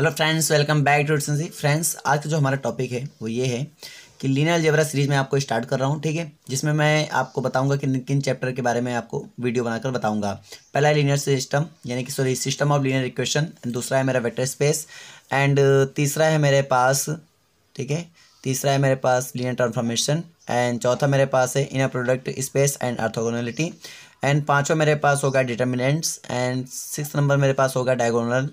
hello friends welcome back to C friends आज का जो हमारा टॉपिक है वो ये है कि लीनियर अलजेबरा सीरीज़ में आपको स्टार्ट कर रहा हूँ ठीक है जिसमें मैं आपको बताऊंगा कि किन चैप्टर के बारे में आपको वीडियो बनाकर बताऊंगा पहला है लीनियर सिस्टम यानी कि sorry system of linear equation दूसरा है मेरा वेटर स्पेस एंड तीसरा है मेरे पास ठीक है तीसरा है मेरे पास लीनियर ट्रांसफॉर्मेशन एंड चौथा मेरे पास है inner product space and orthogonality and पाँचों मेरे पास होगा डिटर्मिनेंट्स एंड सिक्स नंबर मेरे पास होगा डायगोनल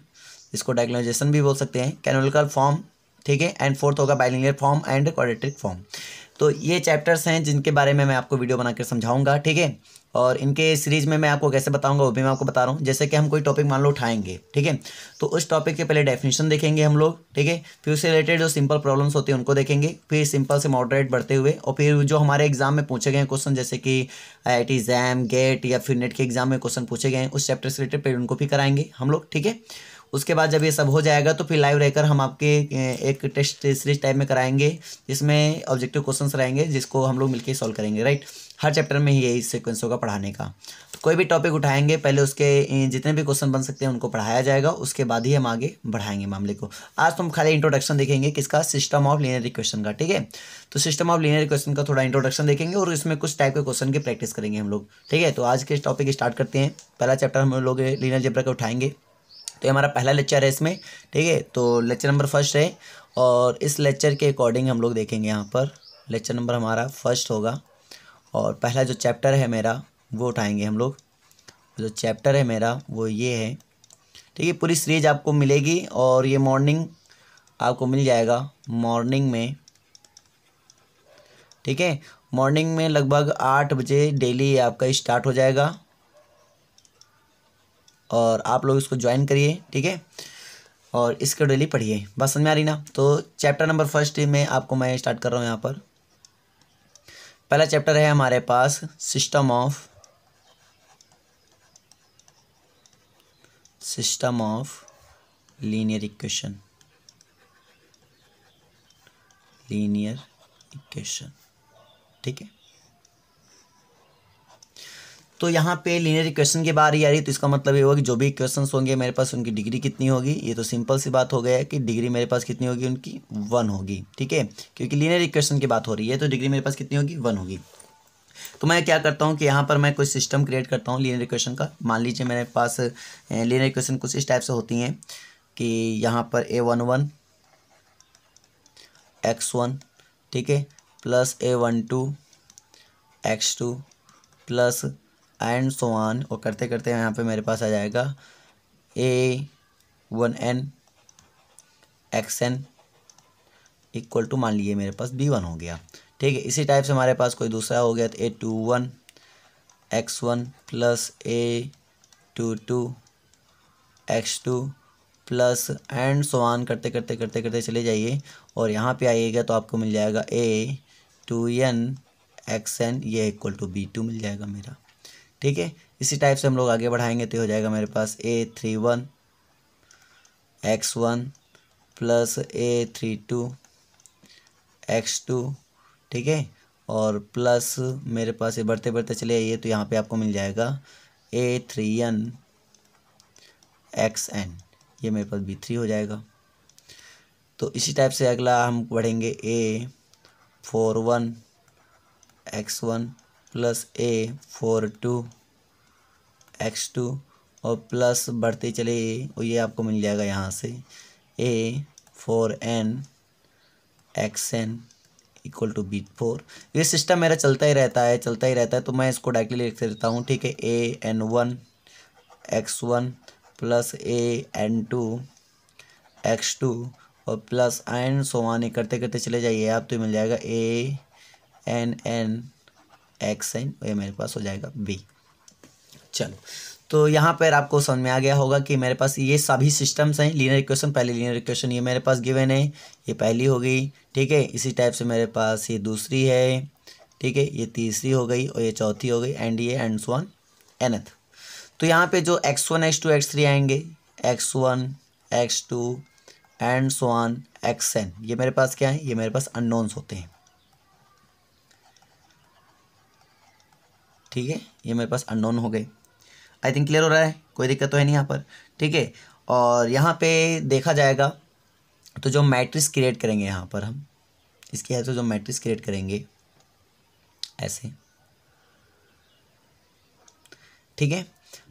इसको डायगोनलाइजेशन भी बोल सकते हैं कैनोलिकल फॉर्म ठीक है एंड फोर्थ होगा bilinear form and quadratic form तो ये चैप्टर्स हैं जिनके बारे में मैं आपको वीडियो बनाकर समझाऊंगा ठीक है और इनके सीरीज़ में मैं आपको कैसे बताऊंगा वो भी मैं आपको बता रहा हूँ जैसे कि हम कोई टॉपिक मान लो उठाएंगे ठीक है तो उस टॉपिक के पहले डेफिनेशन देखेंगे हम लोग ठीक है फिर उससे रिलेटेड जो सिंपल प्रॉब्लम्स होती हैं उनको देखेंगे फिर सिंपल से मॉडरेट बढ़ते हुए और फिर जो हमारे एग्जाम में पूछे गए क्वेश्चन जैसे कि I I T exam GATE या फिर नेट के एग्जाम में क्वेश्चन पूछे गए उस चैप्टर से रिलेटेड फिर उनको भी कराएंगे हम लोग ठीक है उसके बाद जब ये सब हो जाएगा तो फिर लाइव रहकर हम आपके एक टेस्ट सीरीज टाइप में कराएंगे जिसमें ऑब्जेक्टिव क्वेश्चंस रहेंगे जिसको हम लोग मिलकर सॉल्व करेंगे राइट हर चैप्टर में ही यही सिक्वेंस होगा पढ़ाने का कोई भी टॉपिक उठाएंगे पहले उसके जितने भी क्वेश्चन बन सकते हैं उनको पढ़ाया जाएगा उसके बाद ही हम आगे बढ़ाएंगे मामले को आज तो हम खाली इंट्रोडक्शन देखेंगे किसका सिस्टम ऑफ लीनियर इक्वेशन का ठीक है तो सिस्टम ऑफ लीनियर इक्वेशन का थोड़ा इंट्रोडक्शन देखेंगे और इसमें कुछ टाइप के क्वेश्चन की प्रैक्टिस करेंगे हम लोग ठीक है तो आज के टॉपिक स्टार्ट करते हैं पहला चैप्टर हम लोग लीनियर जेब्रा का उठाएंगे तो ये हमारा पहला लेक्चर है इसमें ठीक है तो लेक्चर नंबर फर्स्ट है और इस लेक्चर के अकॉर्डिंग हम लोग देखेंगे यहाँ पर लेक्चर नंबर हमारा फर्स्ट होगा और पहला जो चैप्टर है मेरा वो उठाएंगे हम लोग जो चैप्टर है मेरा वो ये है ठीक है पूरी सीरीज आपको मिलेगी और ये मॉर्निंग आपको मिल जाएगा मॉर्निंग में ठीक है मॉर्निंग में लगभग आठ बजे डेली आपका स्टार्ट हो जाएगा और आप लोग इसको ज्वाइन करिए ठीक है और इसको डेली पढ़िए बस समझ में आ रही ना तो चैप्टर नंबर फर्स्ट में आपको मैं स्टार्ट कर रहा हूँ यहाँ पर पहला चैप्टर है हमारे पास system of system of linear equation linear equation ठीक है तो यहाँ पे लीनियर इक्वेशन की बारी आ रही तो इसका मतलब ये होगा कि जो भी इक्वेशंस होंगे मेरे पास उनकी डिग्री कितनी होगी ये तो सिंपल सी बात हो गया कि डिग्री मेरे पास कितनी होगी उनकी वन होगी ठीक है क्योंकि लीनियर इक्वेशन की बात हो रही है तो डिग्री मेरे पास कितनी होगी वन होगी तो मैं क्या करता हूँ कि यहाँ पर मैं कोई सिस्टम क्रिएट करता हूँ लीनियर इक्वेशन का मान लीजिए मेरे पास लीनियर इक्वेशन कुछ इस टाइप से होती हैं कि यहाँ पर a one one x one ठीक है plus a one two x two plus and so on और करते करते यहाँ पे मेरे पास आ जाएगा a one n x n equal to मान लीजिए मेरे पास बी वन हो गया ठीक है इसी टाइप से हमारे पास कोई दूसरा हो गया तो a two one x one plus a two two x two plus and on करते करते करते करते चले जाइए और यहाँ पे आइएगा तो आपको मिल जाएगा a two n x n ये इक्वल टू बी टू मिल जाएगा मेरा ठीक है इसी टाइप से हम लोग आगे बढ़ाएंगे तो हो जाएगा मेरे पास a three one x one plus a three two x two ठीक है और प्लस मेरे पास ये बढ़ते बढ़ते चले आइए तो यहाँ पे आपको मिल जाएगा a three n x n ये मेरे पास बी थ्री हो जाएगा तो इसी टाइप से अगला हम बढ़ेंगे a four one x one plus a four two x two और प्लस बढ़ते चले ए और ये आपको मिल जाएगा यहाँ से a four n x n equal to b four ये सिस्टम मेरा चलता ही रहता है चलता ही रहता है तो मैं इसको डायरेक्टली लिख देता हूँ ठीक है a n one x one plus a n two x two और प्लस एन सोवानी करते करते चले जाइए आप तो मिल जाएगा a n n x sign ये मेरे पास हो जाएगा बी चलो तो यहाँ पर आपको समझ में आ गया होगा कि मेरे पास ये सभी सिस्टम्स हैं लीनियर इक्वेशन पहले लीनियर इक्वेशन ये मेरे पास गिवन है ये पहली हो गई ठीक है इसी टाइप से मेरे पास ये दूसरी है ठीक है ये तीसरी हो गई और ये चौथी हो गई एंड ये एंड वन एनथ तो यहाँ पे जो x one x two x three आएंगे x one x two and on x n ये मेरे पास क्या है ये मेरे पास अननोन्स होते हैं ठीक है ये मेरे पास अननोन हो गए आई थिंक क्लियर हो रहा है कोई दिक्कत तो है नहीं यहाँ पर ठीक है और यहाँ पे देखा जाएगा तो जो मैट्रिक्स क्रिएट करेंगे यहाँ पर हम इसके हेल्प से तो जो मैट्रिक्स क्रिएट करेंगे ऐसे ठीक है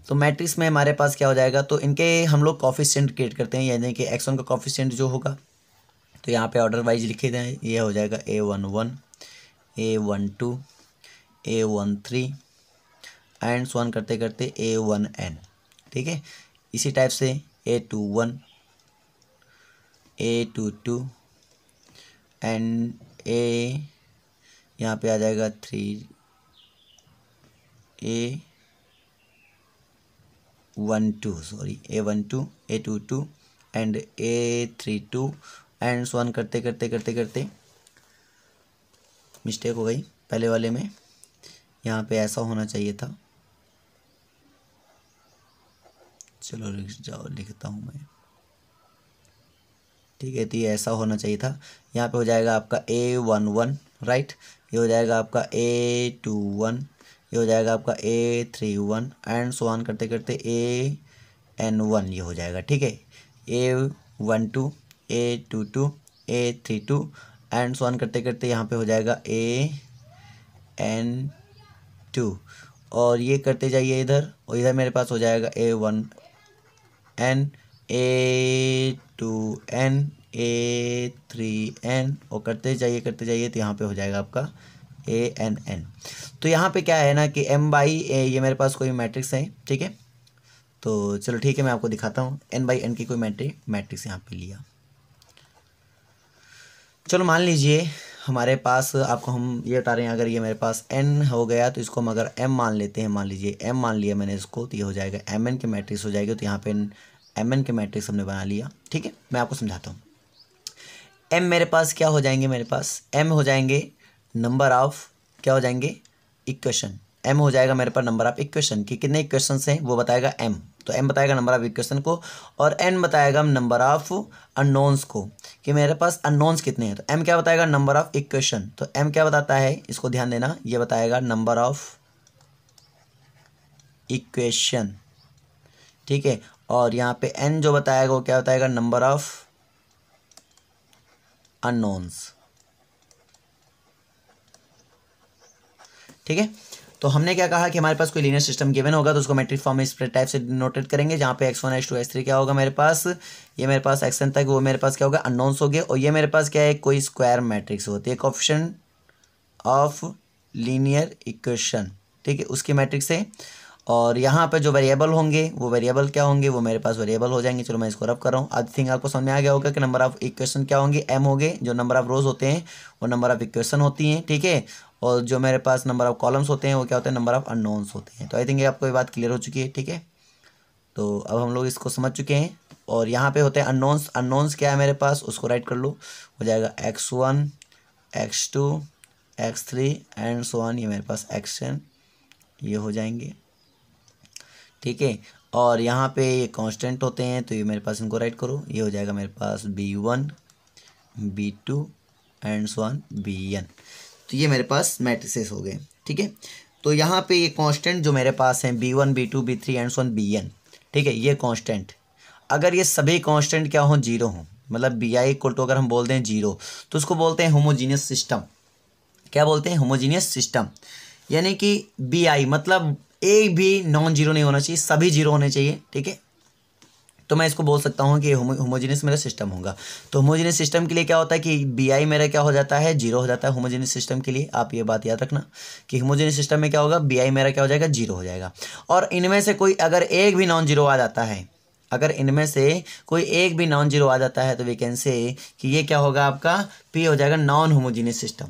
तो मैट्रिक्स में हमारे पास क्या हो जाएगा तो इनके हम लोग कॉफिशेंट क्रिएट करते हैं यानी कि एक्स वन का कॉफिशेंट जो होगा तो यहाँ पे ऑर्डर वाइज लिखे दें ये हो जाएगा a one one a one two a one three and so on करते करते ए वन एन ठीक है इसी टाइप से a two one a two two and a यहाँ पे आ जाएगा three a one two sorry a one two a two two and a three two and so on करते करते करते करते मिस्टेक हो गई पहले वाले में यहाँ पे ऐसा होना चाहिए था चलो जाओ लिखता हूँ मैं ठीक है तो ये ऐसा होना चाहिए था यहाँ पे हो जाएगा आपका ए वन वन राइट ये हो जाएगा आपका ए टू वन ये हो जाएगा आपका a three one and so on करते करते ए एन वन ये हो जाएगा ठीक है a one two a two two a three two and so on करते करते यहाँ पे हो जाएगा ए एन टू और ये करते जाइए इधर और इधर मेरे पास हो जाएगा a one n a two n a three n और करते जाइए करते जाइए तो यहाँ पे हो जाएगा आपका ए एन एन तो यहाँ पे क्या है ना कि एम बाई ए ये मेरे पास कोई मैट्रिक्स है ठीक है तो चलो ठीक है मैं आपको दिखाता हूँ एन बाई एन की कोई मैट्रिक मैट्रिक्स यहाँ पे लिया चलो मान लीजिए हमारे पास आपको हम ये बता रहे हैं अगर ये मेरे पास एन हो गया तो इसको हम अगर एम मान लेते हैं मान लीजिए एम मान लिया मैंने इसको तो ये हो जाएगा एम एन के मैट्रिक्स हो जाएगी तो यहाँ पे एम एन के मैट्रिक्स हमने बना लिया ठीक है मैं आपको समझाता हूँ एम मेरे पास क्या हो जाएंगे मेरे पास एम हो जाएंगे नंबर ऑफ क्या हो जाएंगे इक्वेशन एम हो जाएगा मेरे पास नंबर ऑफ इक्वेशन कि कितने इक्वेशन हैं वो बताएगा एम तो एम बताएगा नंबर ऑफ इक्वेशन को और एन बताएगा नंबर ऑफ अनोन्स को कि मेरे पास अनोन्स कितने हैं तो एम क्या बताएगा नंबर ऑफ इक्वेशन तो एम क्या बताता है इसको ध्यान देना ये बताएगा नंबर ऑफ इक्वेशन ठीक है और यहाँ पे एन जो बताएगा वो क्या बताएगा नंबर ऑफ अनोन्स ठीक है तो हमने क्या कहा कि हमारे पास कोई लीनियर सिस्टम गिवन होगा तो उसको मैट्रिक फॉर्म में स्प्रेड टाइप से नोटेट करेंगे जहाँ पे x one x two x three क्या होगा मेरे पास ये मेरे पास एक्सन तक वो मेरे पास क्या होगा अननोन्स हो गए और ये मेरे पास क्या है कोई स्क्वायर मैट्रिक्स होती है एक ऑप्शन ऑफ लीनियर इक्वेशन ठीक है उसकी मैट्रिक्स है और यहाँ पर जो वेरिएबल होंगे वो वेरिएबल क्या होंगे वो मेरे पास वेरिएबल हो जाएंगे चलो मैं इसको रब कर रहा हूँ आई थिंक आपको समझ में आ गया होगा कि नंबर ऑफ़ इक्वेशन क्या होंगे एम होंगे जो नंबर ऑफ़ रोज़ होते हैं वो नंबर ऑफ़ इक्वेशन होती हैं ठीक है और जो मेरे पास नंबर ऑफ़ कॉलम्स होते हैं वो क्या होते हैं नंबर ऑफ़ अननोन्स होते हैं तो आई थिंक ये आपको ये बात क्लियर हो चुकी है ठीक है तो अब हम लोग इसको समझ चुके हैं और यहाँ पे होते हैं अननोन्स अननोन्स क्या है मेरे पास उसको राइट कर लो हो जाएगा x one x two x three and so on ये मेरे पास एक्शन ये हो जाएंगे ठीक है और यहाँ पे ये कांस्टेंट होते हैं तो ये मेरे पास इनको राइट करो ये हो जाएगा मेरे पास b one b two and so on b n तो ये मेरे पास मैट्रिसेस हो गए ठीक है तो यहाँ पे ये कांस्टेंट जो मेरे पास हैं b one b two b three and on b n ठीक है ये कांस्टेंट अगर ये सभी कांस्टेंट क्या हों जीरो हों मतलब बी आई इक्वल टू अगर हम बोल दें जीरो तो उसको बोलते हैं होमोजीनियस सिस्टम क्या बोलते हैं होमोजीनियस सिस्टम यानी कि बी आई मतलब एक भी नॉन जीरो नहीं होना चाहिए सभी जीरो होने चाहिए ठीक है तो मैं इसको बोल सकता हूँ कि होमोजीनियस मेरा सिस्टम होगा तो होमोजीनियस सिस्टम के लिए क्या होता है कि बी आई मेरा क्या हो जाता है जीरो हो जाता है होमोजीनियस सिस्टम के लिए आप ये बात याद रखना कि होमोजीनियस सिस्टम में क्या होगा बी आई मेरा क्या हो जाएगा जीरो हो जाएगा और इनमें से कोई अगर एक भी नॉन जीरो आ जाता है अगर इनमें से कोई एक भी नॉन जीरो आ जाता है तो वी कैन से कि ये क्या होगा आपका पी हो जाएगा नॉन होमोजीनियस सिस्टम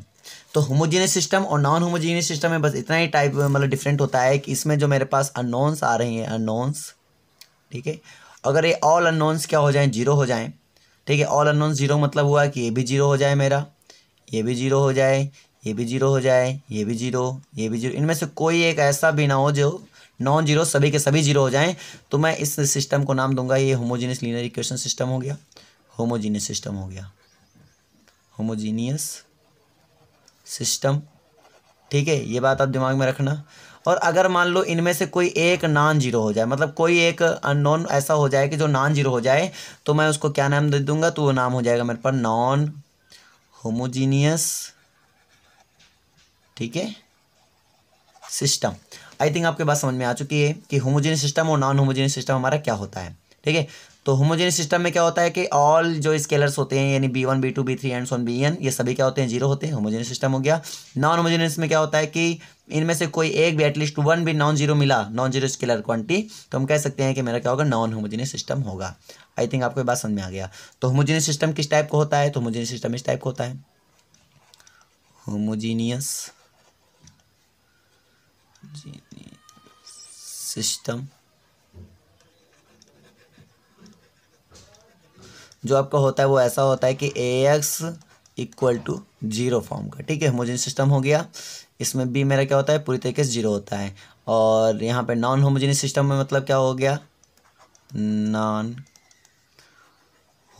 तो होमोजीनियस सिस्टम और नॉन होमोजीनियस सिस्टम में बस इतना ही टाइप मतलब डिफरेंट होता है कि इसमें जो मेरे पास अननोन्स आ रही हैं अननोन्स ठीक है अगर ये ऑल अनोन्स क्या हो जाएँ जीरो हो जाएँ ठीक है ऑल अनोन्स जीरो मतलब हुआ कि ये भी जीरो हो जाए मेरा ये भी जीरो हो जाए ये भी जीरो हो जाए ये भी जीरो ये भी जीरो इनमें से कोई एक ऐसा भी ना हो जो नॉन जीरो सभी के सभी जीरो हो जाएं तो मैं इस सिस्टम को नाम दूंगा ये होमोजीनियस लीनियर इक्वेशन सिस्टम हो गया होमोजीनियस सिस्टम हो गया होमोजीनियस सिस्टम ठीक है ये बात आप दिमाग में रखना और अगर मान लो इनमें से कोई एक नॉन जीरो हो जाए मतलब कोई एक अननोन ऐसा हो जाए कि जो नॉन जीरो हो जाए तो मैं उसको क्या नाम दे दूंगा तो वो नाम हो जाएगा मेरे पर नॉन होमोजीनियस ठीक है सिस्टम आई थिंक आपके बात समझ में आ चुकी है कि होमोजीनियस सिस्टम और नॉन होमोजीनियस सिस्टम हमारा क्या होता है ठीक है तो होमोजेनियस सिस्टम में क्या होता है कि ऑल जो स्केलर्स होते हैं यानी b one b two b three and so on b n ये सभी क्या होते हैं जीरो होते हैं होमोजेनियस सिस्टम हो गया नॉन होमोजेनियस में क्या होता है कि इनमें से कोई एक भी एटलीस्ट वन भी नॉन जीरो मिला नॉन जीरो स्केलर क्वांटिटी तो हम कह सकते हैं कि मेरा क्या होगा नॉन होमोजेनियस सिस्टम होगा आई थिंक आपको ये बात समझ में आ गया तो होमोजेनियस सिस्टम किस टाइप का होता है तो होमोजेनियस सिस्टम इस टाइप का होता है होमोजीनियस सिस्टम जो आपका होता है वो ऐसा होता है कि ए x equal to zero form का ठीक है होमोजेन सिस्टम हो गया इसमें बी मेरा क्या होता है पूरी तरीके से जीरो होता है और यहाँ पे नॉन होमोजेनियस सिस्टम में मतलब क्या हो गया नॉन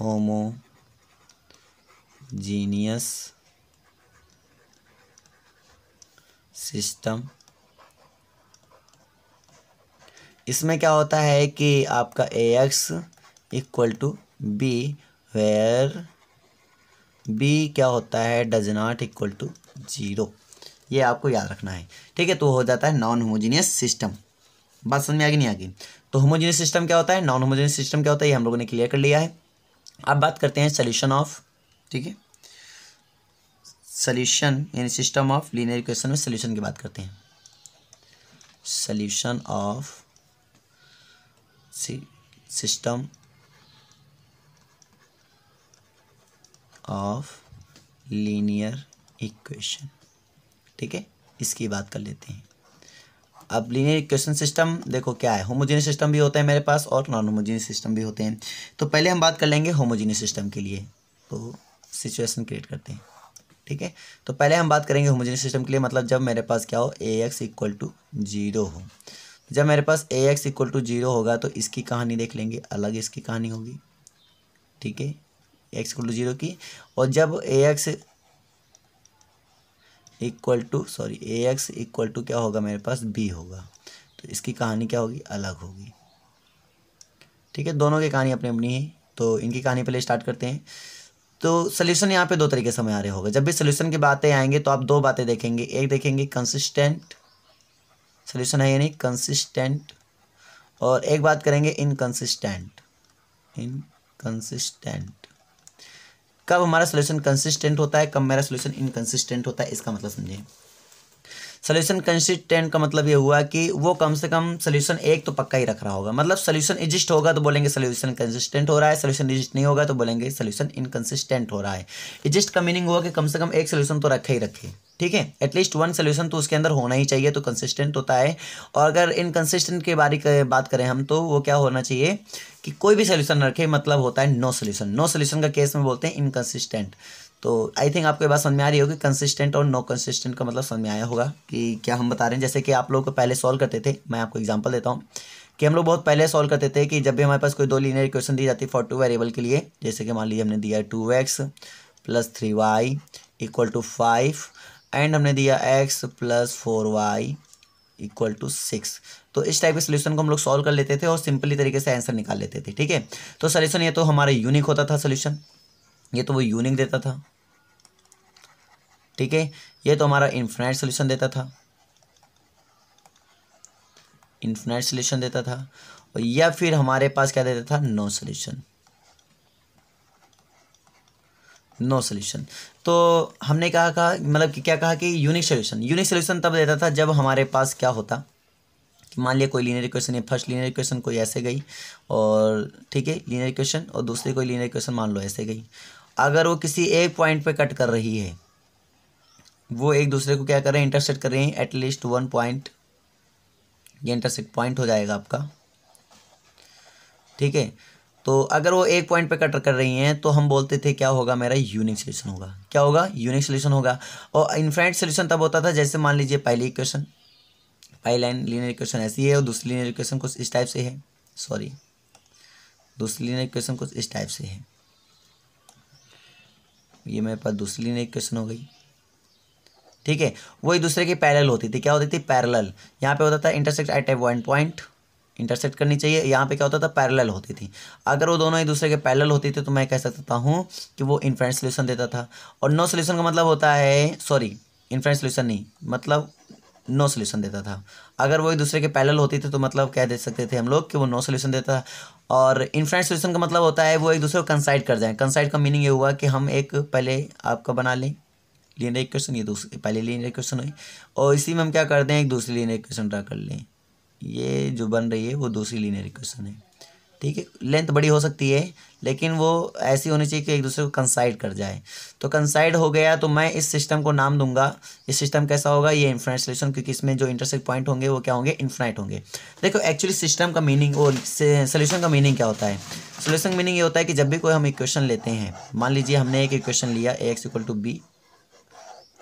होमोजीनियस सिस्टम इसमें क्या होता है कि आपका a x equal to b where b क्या होता है does not equal to zero ये आपको याद रखना है ठीक है तो हो जाता है नॉन होमोजीनियस सिस्टम बात समझ में आ गई नहीं आ गई तो होमोजीनियस सिस्टम क्या होता है नॉन होमोजीनियस सिस्टम क्या होता है ये हम लोगों ने क्लियर कर लिया है अब बात करते हैं सोल्यूशन ऑफ ठीक है सल्यूशन यानी सिस्टम ऑफ लीनियर इक्वेशन में सोल्यूशन की बात करते हैं solution of system of linear equation ठीक है इसकी बात कर लेते हैं अब लीनियर इक्वेशन सिस्टम देखो क्या है होमोजीनियस सिस्टम भी होता है मेरे पास और नॉन होमोजीनियस सिस्टम भी होते हैं तो पहले हम बात कर लेंगे होमोजीनियस सिस्टम के लिए तो सिचुएशन क्रिएट करते हैं ठीक है तो पहले हम बात करेंगे होमोजीनियस सिस्टम के लिए मतलब जब मेरे पास क्या हो a x equal to zero हो जब मेरे पास a x equal to zero होगा तो इसकी कहानी देख लेंगे अलग इसकी कहानी होगी ठीक है एक्स इक्वल टू जीरो की और जब a x equal to sorry a x equal to क्या होगा मेरे पास बी होगा तो इसकी कहानी क्या होगी अलग होगी ठीक है दोनों की कहानी अपनी अपनी है तो इनकी कहानी पहले स्टार्ट करते हैं तो सोल्यूशन यहाँ पे दो तरीके से हमें आ रहे होगा जब भी सोल्यूशन की बातें आएंगे तो आप दो बातें देखेंगे एक देखेंगे कंसिस्टेंट सोल्यूशन है या नहीं कंसिस्टेंट और एक बात करेंगे इनकन्सिस्टेंट इनकन्सिस्टेंट कब हमारा सोल्यूशन कंसिस्टेंट होता है कब मेरा सोल्यूशन इनकंसिस्टेंट होता है इसका मतलब समझें सोल्यूशन कंसिस्टेंट का मतलब ये हुआ कि वो कम से कम सोल्यूशन एक तो पक्का ही रख रहा होगा मतलब सोल्यूशन एजिस्ट होगा तो बोलेंगे सोल्यूशन कंसिस्टेंट हो रहा है सोल्यूशन एजिस्ट नहीं होगा तो बोलेंगे सोल्यूशन इनकंसिस्टेंट हो रहा है एजिस्ट का मीनिंग हुआ कि कम से कम एक सोल्यूशन तो रखे ही रखे ठीक है एटलीस्ट वन सोल्यूशन तो उसके अंदर होना ही चाहिए तो कंसिस्टेंट तो होता है और अगर इनकन्सिस्टेंट के बारे में बात करें हम तो वो क्या होना चाहिए कि कोई भी सोल्यूशन रखे मतलब होता है नो सोल्यूशन नो सोल्यूशन का केस में बोलते हैं इनकन्सिस्टेंट तो आई थिंक आपको बात समझ में आ रही होगी कंसिस्टेंट और नो कंसिस्टेंट का मतलब समझ में आया होगा कि क्या हम बता रहे हैं जैसे कि आप लोग पहले सॉल्व करते थे मैं आपको एग्जांपल देता हूँ कि हम लोग बहुत पहले सॉल्व करते थे कि जब भी हमारे पास कोई दो लीनियर इक्वेशन दी जाती है फॉर टू वेरिएबल के लिए जैसे कि मान लीजिए हमने दिया है two x plus three y equal to five and हमने दिया x plus four y equal to six तो इस टाइप के सोल्यूशन को हम लोग सॉल्व कर लेते थे और सिंपली तरीके से आंसर निकाल लेते थे ठीक है तो सोल्यूशन ये तो हमारा यूनिक होता था सोल्यूशन ये तो वो यूनिक देता था ठीक है ये तो हमारा इन्फिनाइट सोल्यूशन देता था इन्फिनाइट सोल्यूशन देता था और या फिर हमारे पास क्या देता था नो सोल्यूशन नो सोल्यूशन तो हमने कहा कहा मतलब कि क्या कहा कि यूनिक सोल्यूशन यूनिक सोल्यूशन तब देता था जब हमारे पास क्या होता कि मान लिया कोई लीनियर इक्वेशन है फर्स्ट लीनियर इक्वेशन कोई ऐसे गई और ठीक है लीनियर इक्वेशन और दूसरी कोई लीनियर इक्वेशन मान लो ऐसे गई अगर वो किसी एक पॉइंट पे कट कर रही है वो एक दूसरे को क्या कर रहे हैं इंटरसेक्ट कर रहे हैं एटलीस्ट वन पॉइंट ये इंटरसेक्ट पॉइंट हो जाएगा आपका ठीक है तो अगर वो एक पॉइंट पे कट कर रही हैं तो हम बोलते थे क्या होगा मेरा यूनिक सोल्यूशन होगा क्या होगा यूनिक सोल्यूशन होगा और इन्फ्राइट सोल्यूशन तब होता था जैसे मान लीजिए पहली इक्वेशन पहली लाइन लीनियर इक्वेशन ऐसी है और दूसरी लीनियर इक्वेशन कुछ इस टाइप से है सॉरी दूसरी लीनियर इक्वेशन कुछ इस टाइप से है ये मेरे पास दूसरी लीनियर इक्वेशन हो गई ठीक है वही दूसरे की पैरेलल होती थी क्या होती थी पैरेलल यहाँ पे होता था intersect at a one point intersect करनी चाहिए यहाँ पे क्या होता था पैरेलल होती थी अगर वो दोनों एक दूसरे के पैरेलल होती थी तो मैं कह सकता हूँ कि वो इन्फ्रेंट सोल्यूशन देता था और नो सोल्यूशन का मतलब होता है सॉरी इन्फ्रेंट सोल्यूशन नहीं मतलब नो सोल्यूशन देता था अगर वो एक दूसरे के पैरेलल होती थी तो मतलब कह दे सकते थे हम लोग कि वो नो सोल्यूशन देता था और इन्फ्रेंट सोल्यूशन का मतलब होता है वो एक दूसरे को कंसाइड कर जाए कंसाइड का मीनिंग ये हुआ कि हम एक पहले आपका बना लें लीनियर इक्वेशन ये दूसरे पहले लीनियर इक्वेशन हुई और इसी में हम क्या करते हैं एक दूसरी लीनियर इक्वेशन ड्रा कर लें ये जो बन रही है वो दूसरी लीनियर इक्वेशन है ठीक है लेंथ बड़ी हो सकती है लेकिन वो ऐसी होनी चाहिए कि एक दूसरे को कंसाइड कर जाए तो कंसाइड हो गया तो मैं इस सिस्टम को नाम दूंगा इस सिस्टम कैसा होगा ये इन्फ्राइट सोल्यूशन क्योंकि इसमें जो इंटरसेक्ट पॉइंट होंगे वो क्या होंगे इन्फ्राइट होंगे देखो एक्चुअली सिस्टम का मीनिंग वो सोल्यूशन का मीनिंग क्या होता है सोल्यूशन का मीनिंग ये होता है कि जब भी कोई हम इक्वेशन लेते हैं मान लीजिए हमने एक इक्वेशन लिया a x equal to b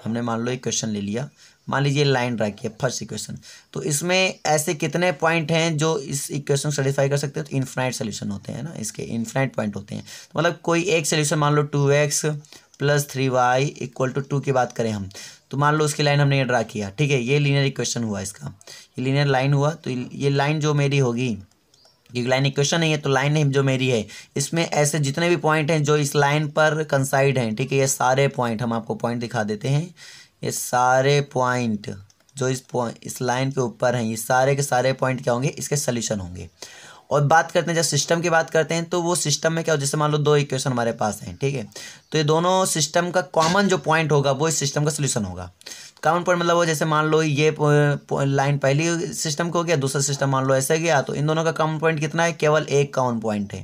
हमने मान लो एक क्वेश्चन ले लिया मान लीजिए लाइन ड्रा किया फर्स्ट इक्वेशन तो इसमें ऐसे कितने पॉइंट हैं जो इस इक्वेशन को सेटिस्फाई कर सकते हैं तो इन्फिनाइट सोल्यूशन होते हैं ना इसके इन्फिनाइट पॉइंट होते हैं तो मतलब कोई एक सोल्यूशन मान लो two x plus three y equal to two की बात करें हम तो मान लो उसकी लाइन हमने ये ड्रा किया ठीक है ये लीनियर इक्वेशन हुआ इसका ये लीनियर लाइन हुआ तो ये लाइन जो मेरी होगी ये लाइन इक्वेशन नहीं है तो लाइन जो मेरी है इसमें ऐसे जितने भी पॉइंट हैं जो इस लाइन पर कंसाइड हैं ठीक है ये सारे पॉइंट हम आपको पॉइंट दिखा देते हैं ये सारे पॉइंट जो इस पॉइंट इस लाइन के ऊपर हैं ये सारे के सारे पॉइंट क्या होंगे इसके सल्यूशन होंगे और बात करते हैं जब सिस्टम की बात करते हैं तो वो सिस्टम में क्या हो जैसे मान लो दो इक्वेशन हमारे पास हैं ठीक है तो ये दोनों सिस्टम का कॉमन जो पॉइंट होगा वो इस सिस्टम का सोल्यूशन होगा काउंट पॉइंट मतलब वो जैसे मान लो ये लाइन पहली सिस्टम को हो गया दूसरा सिस्टम मान लो ऐसे गया तो इन दोनों का काउंट पॉइंट कितना है केवल एक काउंट पॉइंट है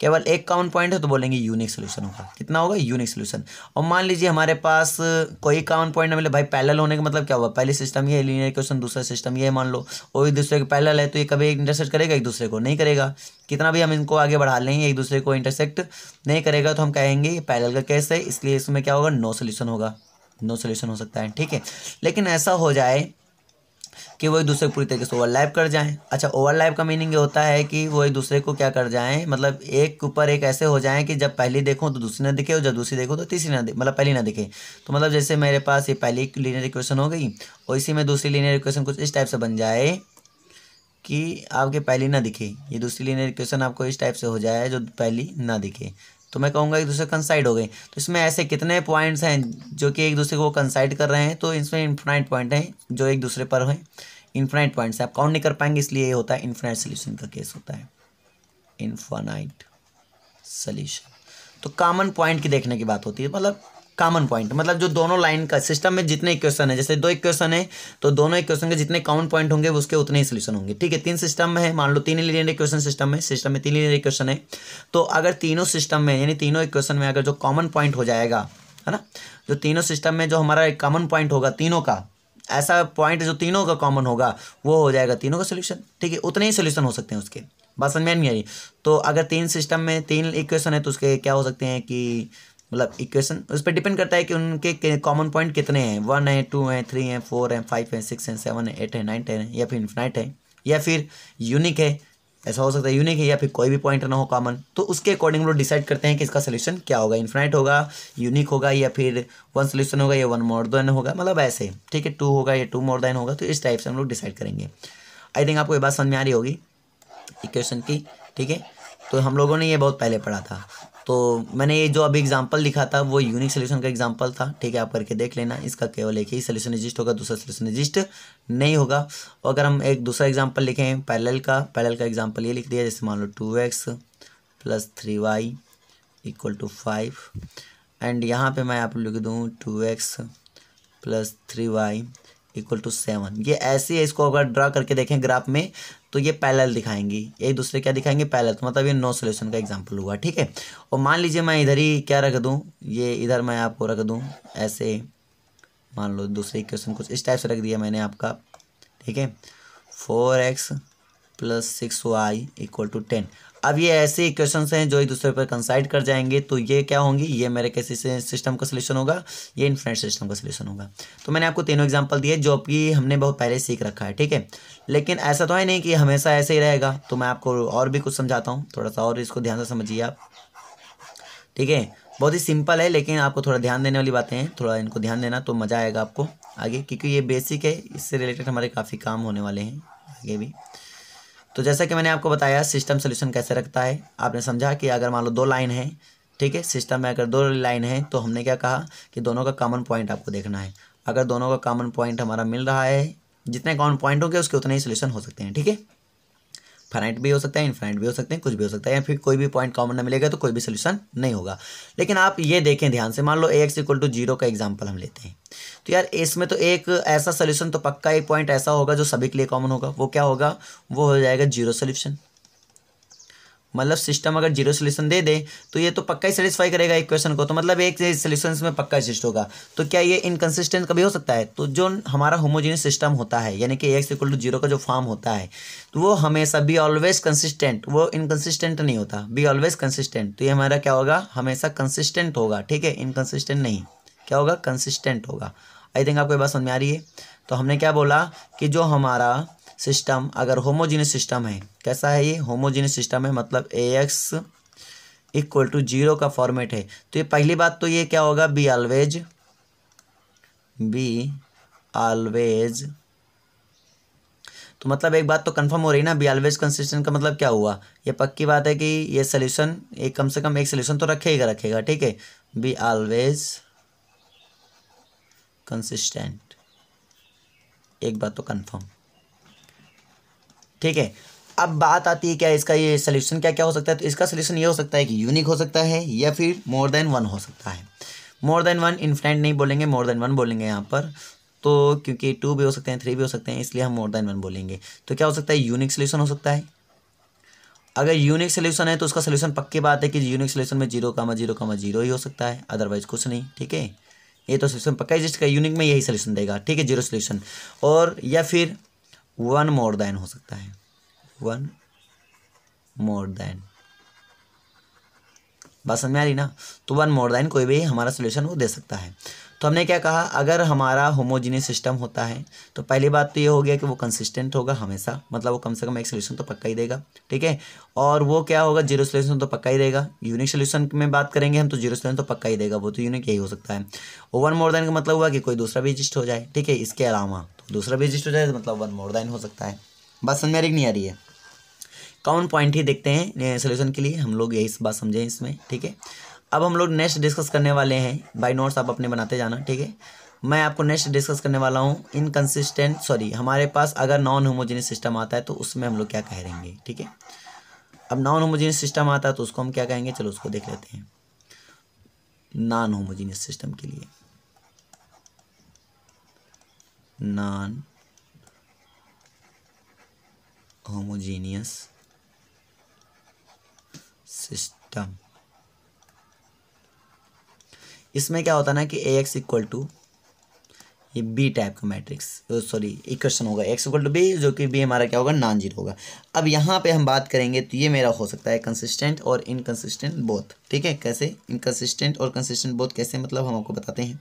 केवल एक काउंट पॉइंट है तो बोलेंगे यूनिक सोल्यूशन होगा कितना होगा यूनिक सोल्यूशन और मान लीजिए हमारे पास कोई काउंट पॉइंट ना मिले भाई पैरेलल होने का मतलब क्या हुआ पहले सिस्टम ये लीनियर क्वेश्चन दूसरा सिस्टम ये मान लो वो एक दूसरे के पैरेलल है तो ये कभी इंटरसेक्ट करेगा एक दूसरे को नहीं करेगा कितना भी हम इनको आगे बढ़ा लेंगे एक दूसरे को इंटरसेक्ट नहीं करेगा तो हम कहेंगे पैरेलल का केस है इसलिए इसमें क्या होगा नो सोल्यूशन होगा नो सोल्यूशन हो सकता है ठीक है लेकिन ऐसा हो जाए कि वो एक दूसरे को पूरी तरीके से ओवरलैप कर जाएं अच्छा ओवरलैप का मीनिंग ये होता है कि वो एक दूसरे को क्या कर जाएं मतलब एक ऊपर एक ऐसे हो जाएं कि जब पहली देखूं तो दूसरी ना दिखे और जब दूसरी देखूं तो तीसरी ना मतलब पहली ना दिखे तो मतलब जैसे मेरे पास ये पहली लीनियर इक्वेशन हो गई और इसी में दूसरी लीनियर इक्वेशन कुछ इस टाइप से बन जाए कि आपके पहली ना दिखे ये दूसरी लीनियर इक्वेशन आपको इस टाइप से हो जाए जो पहली ना दिखे तो मैं कहूँगा एक दूसरे कंसाइड हो गए तो इसमें ऐसे कितने पॉइंट्स हैं जो कि एक दूसरे को कंसाइड कर रहे हैं तो इसमें इन्फिनाइट पॉइंट हैं जो एक दूसरे पर हैं इन्फिनाइट पॉइंट्स आप काउंट नहीं कर पाएंगे इसलिए ये होता है इन्फिनाइट सोल्यूशन का केस होता है इन्फानाइट सल्यूशन तो कॉमन पॉइंट की देखने की बात होती है मतलब कॉमन पॉइंट मतलब जो दोनों लाइन का सिस्टम में जितने इक्वेशन है जैसे दो इक्वेशन है तो दोनों इक्वेशन के जितने कॉमन पॉइंट होंगे उसके उतने ही सोल्यूशन होंगे ठीक है तीन सिस्टम में है मान लो तीन लीनियर इक्वेशन सिस्टम में सिस्टम में तीन लीनियर इक्वेशन है तो अगर तीनों सिस्टम में यानी तीनों इक्वेशन में अगर जो कॉमन पॉइंट हो जाएगा है ना जो तीनों सिस्टम में जो हमारा एक कॉमन पॉइंट होगा तीनों का ऐसा पॉइंट जो तीनों का कॉमन होगा वो हो जाएगा तीनों का सोल्यूशन ठीक है उतने ही सोल्यूशन हो सकते हैं उसके बात समझ में नहीं आ रही तो अगर तीन सिस्टम में तीन इक्वेशन है तो उसके क्या हो सकते हैं कि मतलब इक्वेशन उस पर डिपेंड करता है कि उनके कॉमन पॉइंट कितने हैं वन है टू है थ्री है फोर है फाइव है सिक्स है सेवन है एट है नाइन टेन है या फिर इन्फिनाइट है या फिर यूनिक है ऐसा हो सकता है यूनिक है या फिर कोई भी पॉइंट ना हो कॉमन तो उसके अकॉर्डिंग लोग डिसाइड करते हैं कि इसका सोल्यूशन क्या होगा इन्फिनाइट होगा यूनिक होगा या फिर वन सोल्यूशन होगा या वन मोर देन होगा मतलब ऐसे ठीक है टू होगा या टू मोर देन होगा तो इस टाइप से हम लोग डिसाइड करेंगे आई थिंक आपको ये बात समझ में आ रही होगी इक्वेशन की ठीक है तो हम लोगों ने ये बहुत पहले पढ़ा था तो मैंने ये जो अभी एग्जांपल लिखा था वो यूनिक सोल्यूशन का एग्जांपल था ठीक है आप करके देख लेना इसका केवल एक ही सोल्यूशन एजिस्ट होगा दूसरा सोल्यूशन एजिस्ट नहीं होगा और अगर हम एक दूसरा एग्जांपल लिखें पैरेलल का पैरेलल का एग्जांपल ये लिख दिया जैसे मान लो two x plus three y equal to five and यहाँ पर मैं आप लिख दूँ two x plus three y equal to seven ये ऐसे है इसको अगर ड्रा करके देखें ग्राफ में तो ये पैलल दिखाएंगी एक दूसरे क्या दिखाएंगे पैलल तो मतलब ये नो सोल्यूशन का एग्जाम्पल हुआ ठीक है और मान लीजिए मैं इधर ही क्या रख दूँ ये इधर मैं आपको रख दूँ ऐसे मान लो दूसरे क्वेश्चन कुछ इस टाइप से रख दिया मैंने आपका ठीक है four x plus six y equal to ten अब ये ऐसे इक्वेशन हैं जो एक दूसरे पर कंसाइड कर जाएंगे तो ये क्या होंगी ये मेरे कैसे सिस्टम का सोल्यूशन होगा ये इन्फिनेट सिस्टम का सोल्यूशन होगा तो मैंने आपको तीनों एग्जाम्पल दिए जो कि हमने बहुत पहले सीख रखा है ठीक है लेकिन ऐसा तो है नहीं कि हमेशा ऐसे ही रहेगा तो मैं आपको और भी कुछ समझाता हूँ थोड़ा सा और इसको ध्यान से समझिए आप ठीक है बहुत ही सिंपल है लेकिन आपको थोड़ा ध्यान देने वाली बातें हैं थोड़ा इनको ध्यान देना तो मज़ा आएगा आपको आगे क्योंकि ये बेसिक है इससे रिलेटेड हमारे काफ़ी काम होने वाले हैं आगे भी तो जैसा कि मैंने आपको बताया सिस्टम सोल्यूशन कैसे रखता है आपने समझा कि अगर मान लो दो लाइन है ठीक है सिस्टम में अगर दो लाइन है तो हमने क्या कहा कि दोनों का कॉमन पॉइंट आपको देखना है अगर दोनों का कॉमन पॉइंट हमारा मिल रहा है जितने कॉमन पॉइंट होंगे उसके उतने ही सोल्यूशन हो सकते हैं ठीक है फाइनाइट भी हो सकता है इनफाइनाइट भी हो सकते हैं कुछ भी हो सकता है या फिर कोई भी पॉइंट कॉमन ना मिलेगा तो कोई भी सोल्यूशन नहीं होगा लेकिन आप ये देखें ध्यान से मान लो a x equal to zero का एग्जाम्पल हम लेते हैं तो यार इसमें तो एक ऐसा सोल्यूशन तो पक्का एक पॉइंट ऐसा होगा जो सभी के लिए कॉमन होगा वो क्या होगा वो हो जाएगा जीरो सोल्यूशन मतलब सिस्टम अगर जीरो सोल्यूशन दे दे तो ये तो पक्का ही सेटिस्फाई करेगा एक क्वेश्चन को तो मतलब एक सोल्यूशन में पक्का एक्जिस्ट होगा तो क्या ये इनकन्सिस्टेंट कभी हो सकता है तो जो हमारा होमोजीनियस सिस्टम होता है यानी कि एक्स इक्वल टू जीरो का जो फॉर्म होता है तो वो हमेशा बी ऑलवेज कंसिस्टेंट वो इनकन्सिस्टेंट नहीं होता बी ऑलवेज कंसिस्टेंट तो ये हमारा क्या होगा हमेशा कंसिस्टेंट होगा ठीक है इनकन्सिस्टेंट नहीं क्या होगा कंसिस्टेंट होगा आई थिंक आपको बात समझ में आ रही है तो हमने क्या बोला कि जो हमारा सिस्टम अगर होमोजीनियस सिस्टम है कैसा है ये होमोजीनियस सिस्टम है मतलब a x equal to zero का फॉर्मेट है तो ये पहली बात तो ये क्या होगा बी ऑलवेज बी ऑलवेज तो मतलब एक बात तो कंफर्म हो रही ना बी ऑलवेज कंसिस्टेंट का मतलब क्या हुआ ये पक्की बात है कि ये सोल्यूशन एक कम से कम एक सोल्यूशन तो रखेगा रखेगा ठीक है बी ऑलवेज कंसिस्टेंट एक बात तो कंफर्म ठीक है अब बात आती है क्या इसका ये सोल्यूशन क्या क्या हो सकता है तो इसका सोल्यूशन ये हो सकता है कि यूनिक हो सकता है या फिर मोर देन वन हो सकता है मोर देन वन इन्फिनेट नहीं बोलेंगे मोर देन वन बोलेंगे यहाँ पर तो क्योंकि टू भी हो सकते हैं थ्री भी हो सकते हैं इसलिए हम मोर देन वन बोलेंगे तो क्या हो सकता है यूनिक सोल्यूशन हो सकता है अगर यूनिक सोल्यूशन है तो उसका सोल्यूशन पक्की बात है कि यूनिक सोल्यूशन में zero comma zero comma zero ही हो सकता है अदरवाइज कुछ नहीं ठीक है ये तो सोल्यूशन पक्का है जिसका यूनिक में यही सोल्यूशन देगा ठीक है जीरो सोल्यूशन और या फिर वन मोर देन हो सकता है वन मोर देन बात समझ में आ रही ना तो वन मोर देन कोई भी हमारा सोल्यूशन वो दे सकता है तो हमने क्या कहा अगर हमारा होमोजीनियस सिस्टम होता है तो पहली बात तो ये हो गया कि वो कंसिस्टेंट होगा हमेशा मतलब वो कम से कम एक सोल्यूशन तो पक्का ही देगा ठीक है और वो क्या होगा जीरो सोल्यूशन तो पक्का ही देगा यूनिक सोल्यूशन में बात करेंगे हम तो जीरो सोल्यूशन तो पक्का ही देगा वो तो यूनिक यही हो सकता है वन मोर देन का मतलब हुआ कि कोई दूसरा भी एग्जिस्ट हो जाए ठीक है इसके अलावा दूसरा भी रजिस्ट हो जाए तो मतलब वन मोर देन हो सकता है बात समझ में नहीं आ रही है कॉमन पॉइंट ही देखते हैं सोल्यूशन के लिए हम लोग यही बात समझें इसमें ठीक है अब हम लोग नेक्स्ट डिस्कस करने वाले हैं बाई नोट्स आप अपने बनाते जाना ठीक है मैं आपको नेक्स्ट डिस्कस करने वाला हूँ इनकन्सिस्टेंट सॉरी हमारे पास अगर नॉन होमोजीनियस सिस्टम आता है तो उसमें हम लोग क्या कह रहेंगे ठीक है अब नॉन होमोजीनियस सिस्टम आता है तो उसको हम क्या कहेंगे चलो उसको देख लेते हैं नॉन होमोजीनियस सिस्टम के लिए नॉन होमोजीनियस सिस्टम इसमें क्या होता है ना कि ए एक्स इक्वल टू ये बी टाइप का मैट्रिक्स सॉरी इक्वेशन होगा एक्स इक्वल टू बी जो कि बी हमारा क्या होगा नॉन जीरो होगा अब यहाँ पे हम बात करेंगे तो ये मेरा हो सकता है कंसिस्टेंट और इनकंसिस्टेंट बोथ ठीक है कैसे इनकंसिस्टेंट और कंसिस्टेंट बोथ कैसे मतलब हम आपको बताते हैं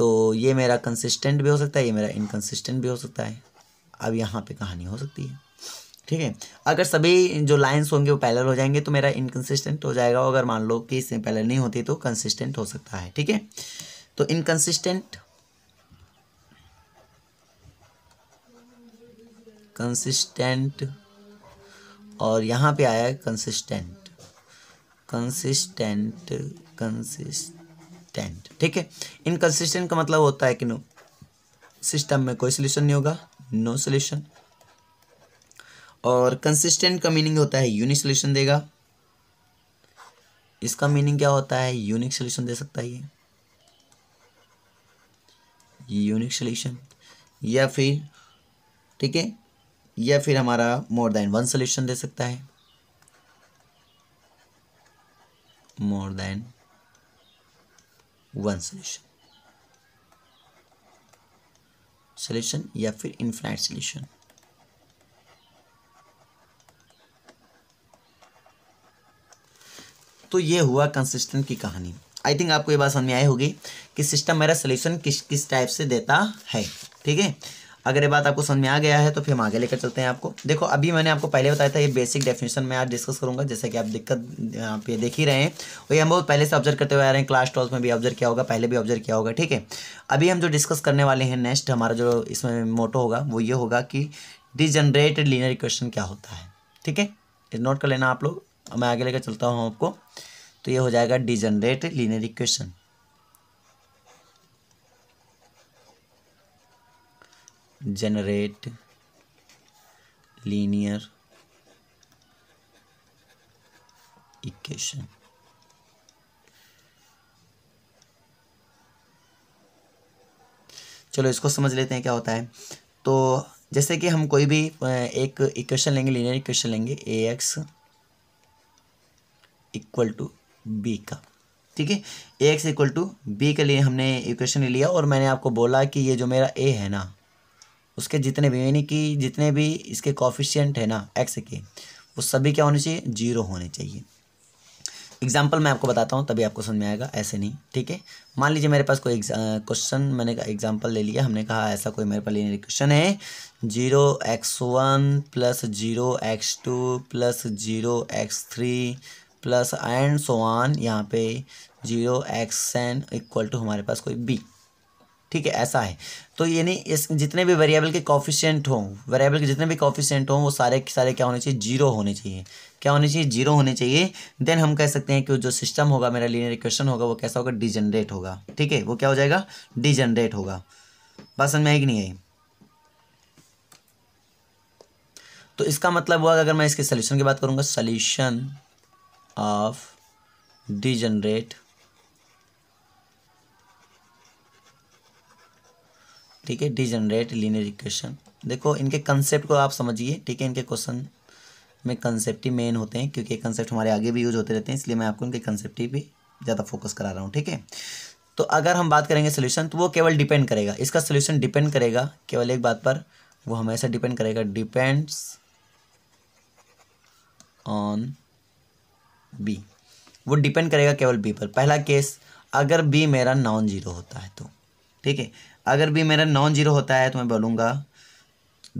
तो ये मेरा कंसिस्टेंट भी हो सकता है ये मेरा इनकन्सिस्टेंट भी हो सकता है अब यहाँ पे कहानी हो सकती है ठीक है अगर सभी जो लाइन्स होंगे वो पैरेलल हो जाएंगे तो मेरा इनकन्सिस्टेंट हो जाएगा अगर मान लो कि इसमें पैरेलल नहीं होती तो कंसिस्टेंट हो सकता है ठीक है तो इनकन्सिस्टेंट कंसिस्टेंट और यहाँ पे आया कंसिस्टेंट कंसिस्टेंट कंसिस्ट कंसिस्टेंट ठीक है इनकन्सिस्टेंट का मतलब होता है कि नो सिस्टम में कोई सोल्यूशन नहीं होगा नो सोल्यूशन और कंसिस्टेंट का मीनिंग होता है यूनिक सोल्यूशन देगा इसका मीनिंग क्या होता है यूनिक सोल्यूशन दे सकता है ये यूनिक सोल्यूशन या फिर ठीक है या फिर हमारा मोर देन वन सोल्यूशन दे सकता है more than one solution solution या फिर इनफिनाइट सोल्यूशन तो ये हुआ कंसिस्टेंट की कहानी आई थिंक आपको ये बात समझ में आई होगी कि सिस्टम मेरा सोल्यूशन किस किस टाइप से देता है ठीक है अगर ये बात आपको समझ में आ गया है तो फिर हम आगे लेकर चलते हैं आपको देखो अभी मैंने आपको पहले बताया था ये बेसिक डेफिनेशन मैं आज डिस्कस करूंगा जैसे कि आप दिक्कत आप ये देख ही रहे हैं और ये हम बहुत पहले से ऑब्जर्व करते हुए आ रहे हैं क्लास ट्वेल्थ में भी ऑब्जर्व किया होगा पहले भी ऑब्जर्व किया होगा ठीक है अभी हम जो डिस्कस करने वाले हैं नेक्स्ट हमारा जो इसमें मोटो होगा वो ये होगा कि डिजनरेटेड लीनर इक्वेशन क्या होता है ठीक है नोट कर लेना आप लोग मैं आगे लेकर चलता हूँ आपको तो ये हो जाएगा degenerated linear equation generate linear equation चलो इसको समझ लेते हैं क्या होता है तो जैसे कि हम कोई भी एक इक्वेशन लेंगे लीनियर इक्वेशन लेंगे a x equal to b का ठीक है a x equal to b के लिए हमने इक्वेशन लिया और मैंने आपको बोला कि ये जो मेरा ए है ना उसके जितने भी यानी कि जितने भी इसके कॉफिशियंट है ना एक्स के वो सभी क्या होने चाहिए जीरो होने चाहिए एग्जाम्पल मैं आपको बताता हूँ तभी आपको समझ में आएगा ऐसे नहीं ठीक है मान लीजिए मेरे पास कोई क्वेश्चन मैंने कहा एग्जाम्पल ले लिया हमने कहा ऐसा कोई मेरे पास लेने क्वेश्चन है zero x one plus zero x two plus zero x three plus and so on यहाँ पे zero x n equal to हमारे पास कोई बी ठीक है ऐसा है तो यानी इस जितने भी वेरिएबल के कॉफिशेंट हों वेरिएबल के जितने भी कॉफिशेंट हों वो सारे के सारे क्या होने चाहिए जीरो होने चाहिए क्या होने चाहिए जीरो होने चाहिए देन हम कह सकते हैं कि जो सिस्टम होगा मेरा लीनियर इक्वेशन होगा वो कैसा होगा डिजनरेट होगा ठीक है वो क्या हो जाएगा डिजनरेट होगा बस समझ में आई कि नहीं आई तो इसका मतलब हुआ अगर मैं इसके सोल्यूशन की बात करूंगा सोल्यूशन ऑफ डिजनरेट ठीक है डिजनरेट लीनियर इक्वेशन देखो इनके कंसेप्ट को आप समझिए ठीक है इनके क्वेश्चन में कंसेप्ट ही मेन होते हैं क्योंकि कंसेप्ट हमारे आगे भी यूज होते रहते हैं इसलिए मैं आपको इनके कंसेप्ट ही भी ज़्यादा फोकस करा रहा हूँ ठीक है तो अगर हम बात करेंगे सोल्यूशन तो वो केवल डिपेंड करेगा इसका सोल्यूशन डिपेंड करेगा केवल एक बात पर वो हमेशा डिपेंड करेगा डिपेंड्स ऑन बी वो डिपेंड करेगा केवल बी पर पहला केस अगर बी मेरा नॉन जीरो होता है तो ठीक है अगर भी मेरा नॉन ज़ीरो होता है तो मैं बोलूँगा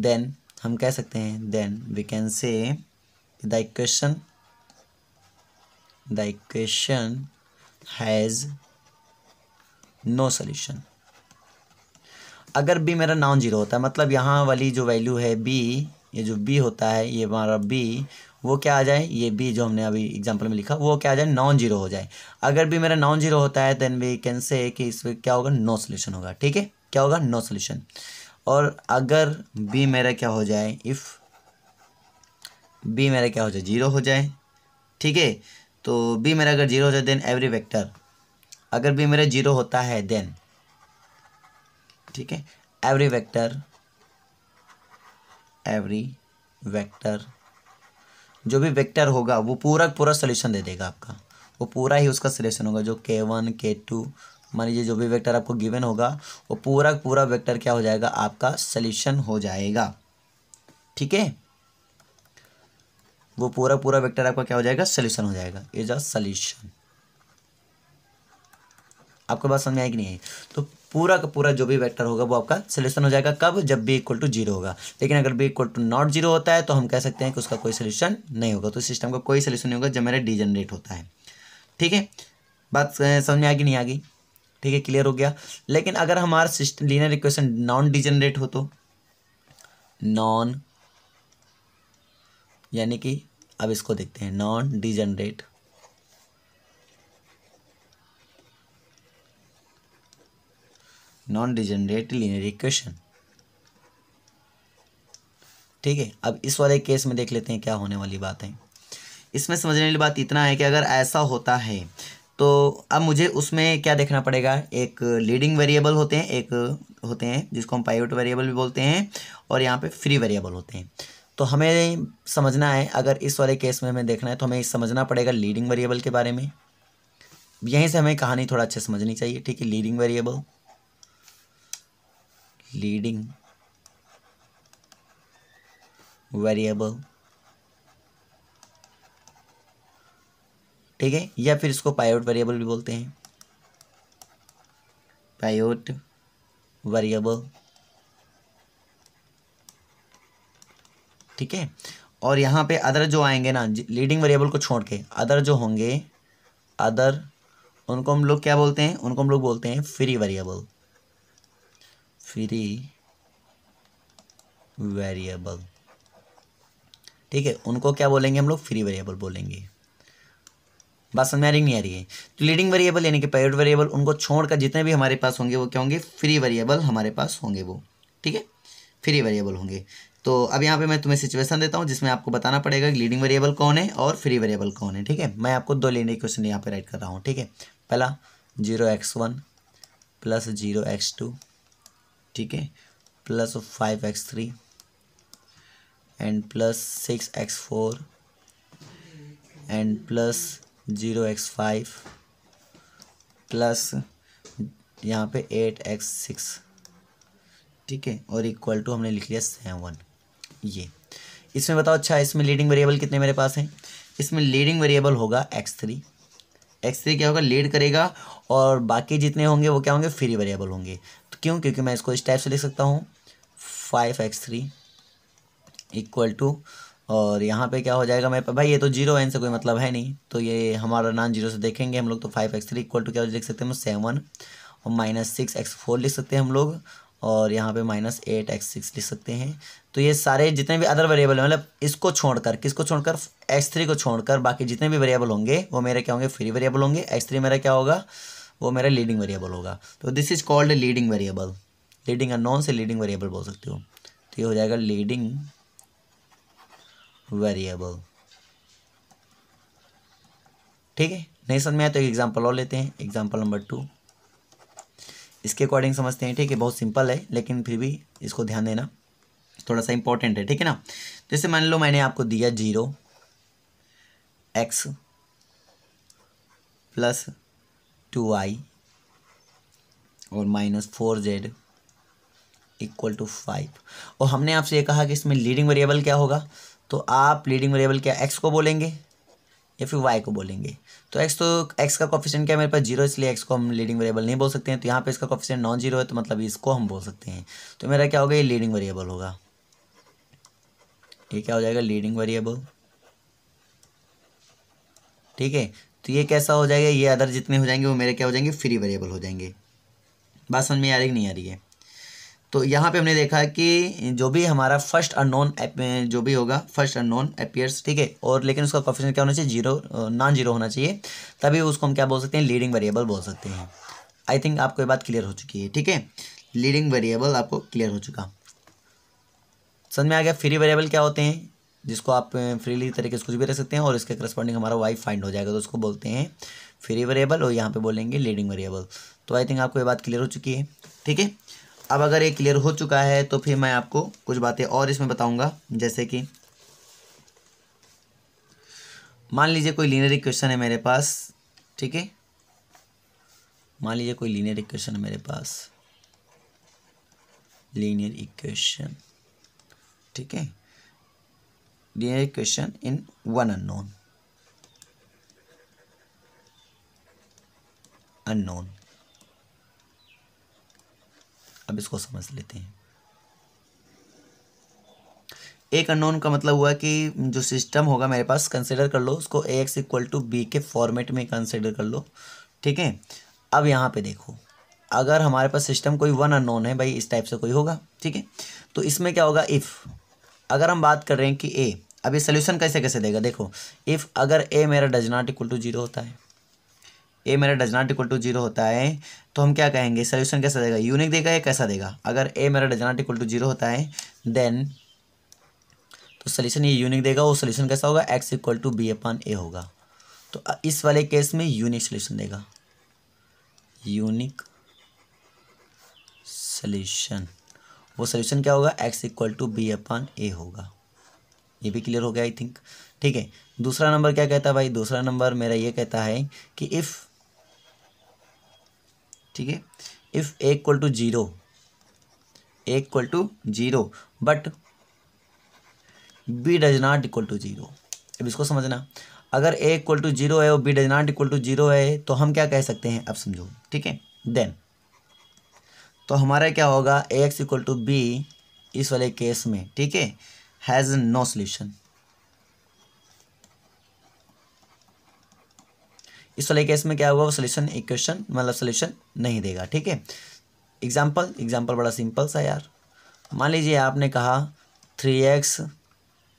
देन हम कह सकते हैं then we can say the equation the equation has no solution अगर भी मेरा नॉन जीरो होता है मतलब यहाँ वाली जो वैल्यू है बी ये जो बी होता है ये हमारा बी वो क्या आ जाए ये बी जो हमने अभी एग्जांपल में लिखा वो क्या आ जाए नॉन जीरो हो जाए अगर भी मेरा नॉन जीरो होता है देन वी कैन से कि इसमें क्या होगा नो सोल्यूशन होगा ठीक है क्या होगा नो no सोल्यूशन और अगर बी मेरा क्या हो जाए इफ़ बी मेरा क्या हो जाए जीरो हो जाए ठीक है तो बी मेरा अगर जीरो हो जाए देन एवरी वेक्टर अगर बी मेरा जीरो होता है देन ठीक है एवरी वेक्टर एवरी वेक्टर जो भी वेक्टर होगा वो पूरा पूरा सोल्यूशन दे देगा आपका वो पूरा ही उसका सोल्यूशन होगा जो के वन के टू मान लीजिए जो भी वेक्टर आपको गिवन होगा वो पूरा पूरा वेक्टर क्या हो जाएगा आपका सल्यूशन हो जाएगा ठीक है वो पूरा पूरा वेक्टर आपका क्या हो जाएगा सल्यूशन हो जाएगा इज अ सल्यूशन आपको बात समझ में आएगी नहीं आई तो पूरा का पूरा जो भी वेक्टर होगा वो आपका सोल्यूशन हो जाएगा कब जब बी इक्वल टू जीरो होगा लेकिन अगर b equal to not zero होता है तो हम कह सकते हैं कि उसका कोई सोल्यूशन नहीं होगा तो सिस्टम का कोई सोल्यूशन नहीं होगा जब मेरा डी जनरेट होता है ठीक है बात समझ में आएगी नहीं आ गई ठीक है क्लियर हो गया लेकिन अगर हमारा system linear equation non degenerate हो तो नॉन यानी कि अब इसको देखते हैं non degenerate non degenerate linear equation ठीक है अब इस वाले केस में देख लेते हैं क्या होने वाली बात है इसमें समझने वाली बात इतना है कि अगर ऐसा होता है तो अब मुझे उसमें क्या देखना पड़ेगा एक लीडिंग वेरिएबल होते हैं एक होते हैं जिसको हम पाइवेट वेरिएबल भी बोलते हैं और यहाँ पे फ्री वेरिएबल होते हैं तो हमें समझना है अगर इस वाले केस में हमें देखना है तो हमें समझना पड़ेगा लीडिंग वेरिएबल के बारे में यहीं से हमें कहानी थोड़ा अच्छे समझनी चाहिए ठीक है लीडिंग वेरिएबल लीडिंग वेरिएबल ठीक है या फिर इसको पायोट वेरिएबल भी बोलते हैं पायोट वेरिएबल ठीक है और यहाँ पे अदर जो आएंगे ना लीडिंग वेरिएबल को छोड़ के अदर जो होंगे अदर उनको हम लोग क्या बोलते हैं उनको हम लोग बोलते हैं फ्री वेरिएबल फ्री वेरिएबल ठीक है उनको क्या बोलेंगे हम लोग फ्री वेरिएबल बोलेंगे बात समझ में आ रही नहीं आ रही है तो लीडिंग वेरिएबल यानी कि प्राइवेट वेरिएबल उनको छोड़कर जितने भी हमारे पास होंगे वो क्या होंगे फ्री वेरिएबल हमारे पास होंगे वो ठीक है फ्री वेरिएबल होंगे तो अब यहाँ पे मैं तुम्हें सिचुएशन देता हूँ जिसमें आपको बताना पड़ेगा कि लीडिंग वेरिएबल कौन है और फ्री वेरिएबल कौन है ठीक है मैं आपको दो लेने क्वेश्चन यहाँ पे राइट कर रहा हूँ ठीक है पहला zero x one plus zero x two ठीक है plus five x three and plus six x four and plus zero x five plus यहाँ पे एट एक्स सिक्स ठीक है और इक्वल टू हमने लिख लिया सेवन ये इसमें बताओ अच्छा इसमें लीडिंग वेरिएबल कितने मेरे पास हैं इसमें लीडिंग वेरिएबल होगा एक्स थ्री एक्स थ्री क्या होगा लीड करेगा और बाकी जितने होंगे वो क्या होंगे फ्री वेरिएबल होंगे तो क्यों क्योंकि मैं इसको इस टाइप से लिख सकता हूँ five x three equal to और यहाँ पे क्या हो जाएगा मेरे पास भाई ये तो जीरो एन से कोई मतलब है नहीं तो ये हमारा नान जीरो से देखेंगे हम लोग तो five x three equal to क्या लिख सकते हैं हम सेवन और माइनस सिक्स एक्स फोर लिख सकते हैं हम लोग और यहाँ पे माइनस एट एक्स सिक्स लिख सकते हैं तो ये सारे जितने भी अदर वेरिएबल हैं मतलब इसको छोड़कर किसको छोड़कर एक्स थ्री को छोड़कर बाकी जितने भी वेरिएबल होंगे वो मेरे क्या होंगे फ्री वेरिएबल होंगे एक्स थ्री मेरा क्या होगा वो मेरा लीडिंग वेरिएबल होगा तो this is called leading variable leading non से लीडिंग वेरिएबल बोल सकते हो तो ये हो जाएगा लीडिंग वेरिएबल ठीक है नहीं समझ में आया तो एक एग्जाम्पल और लेते हैं एग्जाम्पल नंबर टू इसके अकॉर्डिंग समझते हैं ठीक है बहुत सिंपल है लेकिन फिर भी इसको ध्यान देना थोड़ा सा इंपॉर्टेंट है ठीक है ना तो जैसे मान लो मैंने आपको दिया zero x plus two y और minus four z equal to five और हमने आपसे ये कहा कि इसमें लीडिंग वेरिएबल क्या होगा तो आप लीडिंग वेरिएबल क्या एक्स को बोलेंगे या फिर वाई को बोलेंगे तो एक्स तो एक्स का कॉफिशेंट क्या मेरे पास जीरो इसलिए एक्स को हम लीडिंग वेरिएबल नहीं बोल सकते हैं तो यहाँ पे इसका कॉफिशेंट नॉन जीरो है तो मतलब इसको हम बोल सकते हैं तो मेरा क्या होगा ये लीडिंग वेरिएबल होगा ये क्या हो जाएगा लीडिंग वेरिएबल ठीक है तो ये कैसा हो जाएगा ये अदर जितने हो जाएंगे वो मेरे क्या हो जाएंगे फ्री वेरिएबल हो जाएंगे बात समझ में आ रही नहीं आ रही है तो यहाँ पे हमने देखा कि जो भी हमारा फर्स्ट अननोन जो भी होगा फर्स्ट अननोन अपियर्स ठीक है और लेकिन उसका कोफिशिएंट क्या होना चाहिए जीरो नॉन जीरो होना चाहिए तभी उसको हम क्या बोल सकते हैं लीडिंग वेरिएबल बोल सकते हैं आई थिंक आपको ये बात क्लियर हो चुकी है ठीक है लीडिंग वेरिएबल आपको क्लियर हो चुका समझ में आ गया फ्री वेरिएबल क्या होते हैं जिसको आप फ्रीली तरीके से कुछ भी रख सकते हैं और इसके करस्पॉन्डिंग हमारा वाई फाइंड हो जाएगा तो उसको बोलते हैं फ्री वेरिएबल और यहाँ पे बोलेंगे लीडिंग वेरिएबल तो आई थिंक आपको ये बात क्लियर हो चुकी है ठीक है अब अगर ये क्लियर हो चुका है तो फिर मैं आपको कुछ बातें और इसमें बताऊंगा जैसे कि मान लीजिए कोई लीनियर इक्वेशन है मेरे पास ठीक है मान लीजिए कोई लीनियर इक्वेशन है मेरे पास लीनियर इक्वेशन ठीक है linear equation in one unknown unknown अब इसको समझ लेते हैं एक अननोन का मतलब हुआ कि जो सिस्टम होगा मेरे पास कंसिडर कर लो उसको a x equal to b के फॉर्मेट में कंसिडर कर लो ठीक है अब यहाँ पे देखो अगर हमारे पास सिस्टम कोई वन अननोन है भाई इस टाइप से कोई होगा ठीक है तो इसमें क्या होगा इफ़ अगर हम बात कर रहे हैं कि ए अभी सोल्यूशन कैसे कैसे देगा देखो इफ़ अगर ए मेरा does not equal to zero होता है ए मेरा does not equal to zero होता है तो हम क्या कहेंगे सोल्यूशन कैसा देगा यूनिक देगा या कैसा देगा अगर ए मेरा does not equal to zero होता है देन तो सोल्यूशन ये यूनिक देगा वो सोल्यूशन कैसा होगा x equal to b upon a होगा तो इस वाले केस में यूनिक सोल्यूशन देगा यूनिक सल्यूशन वो सोल्यूशन क्या होगा x equal to b upon a होगा ये भी क्लियर हो गया आई थिंक ठीक है दूसरा नंबर क्या कहता है भाई दूसरा नंबर मेरा ये कहता है कि इफ़ ठीक है if a equal to zero a equal to zero but b does not equal to zero अब इसको समझना अगर ए इक्वल टू जीरो है और b does not equal to zero है तो हम क्या कह सकते हैं अब समझो ठीक है देन तो हमारा क्या होगा a x equal to b इस वाले केस में ठीक है हैज़ नो सोल्यूशन इस वाले केस में क्या होगा वो सोल्यूशन इक्वेशन मतलब सोल्यूशन नहीं देगा ठीक है एग्जाम्पल एग्जाम्पल बड़ा सिंपल सा यार मान लीजिए आपने कहा थ्री एक्स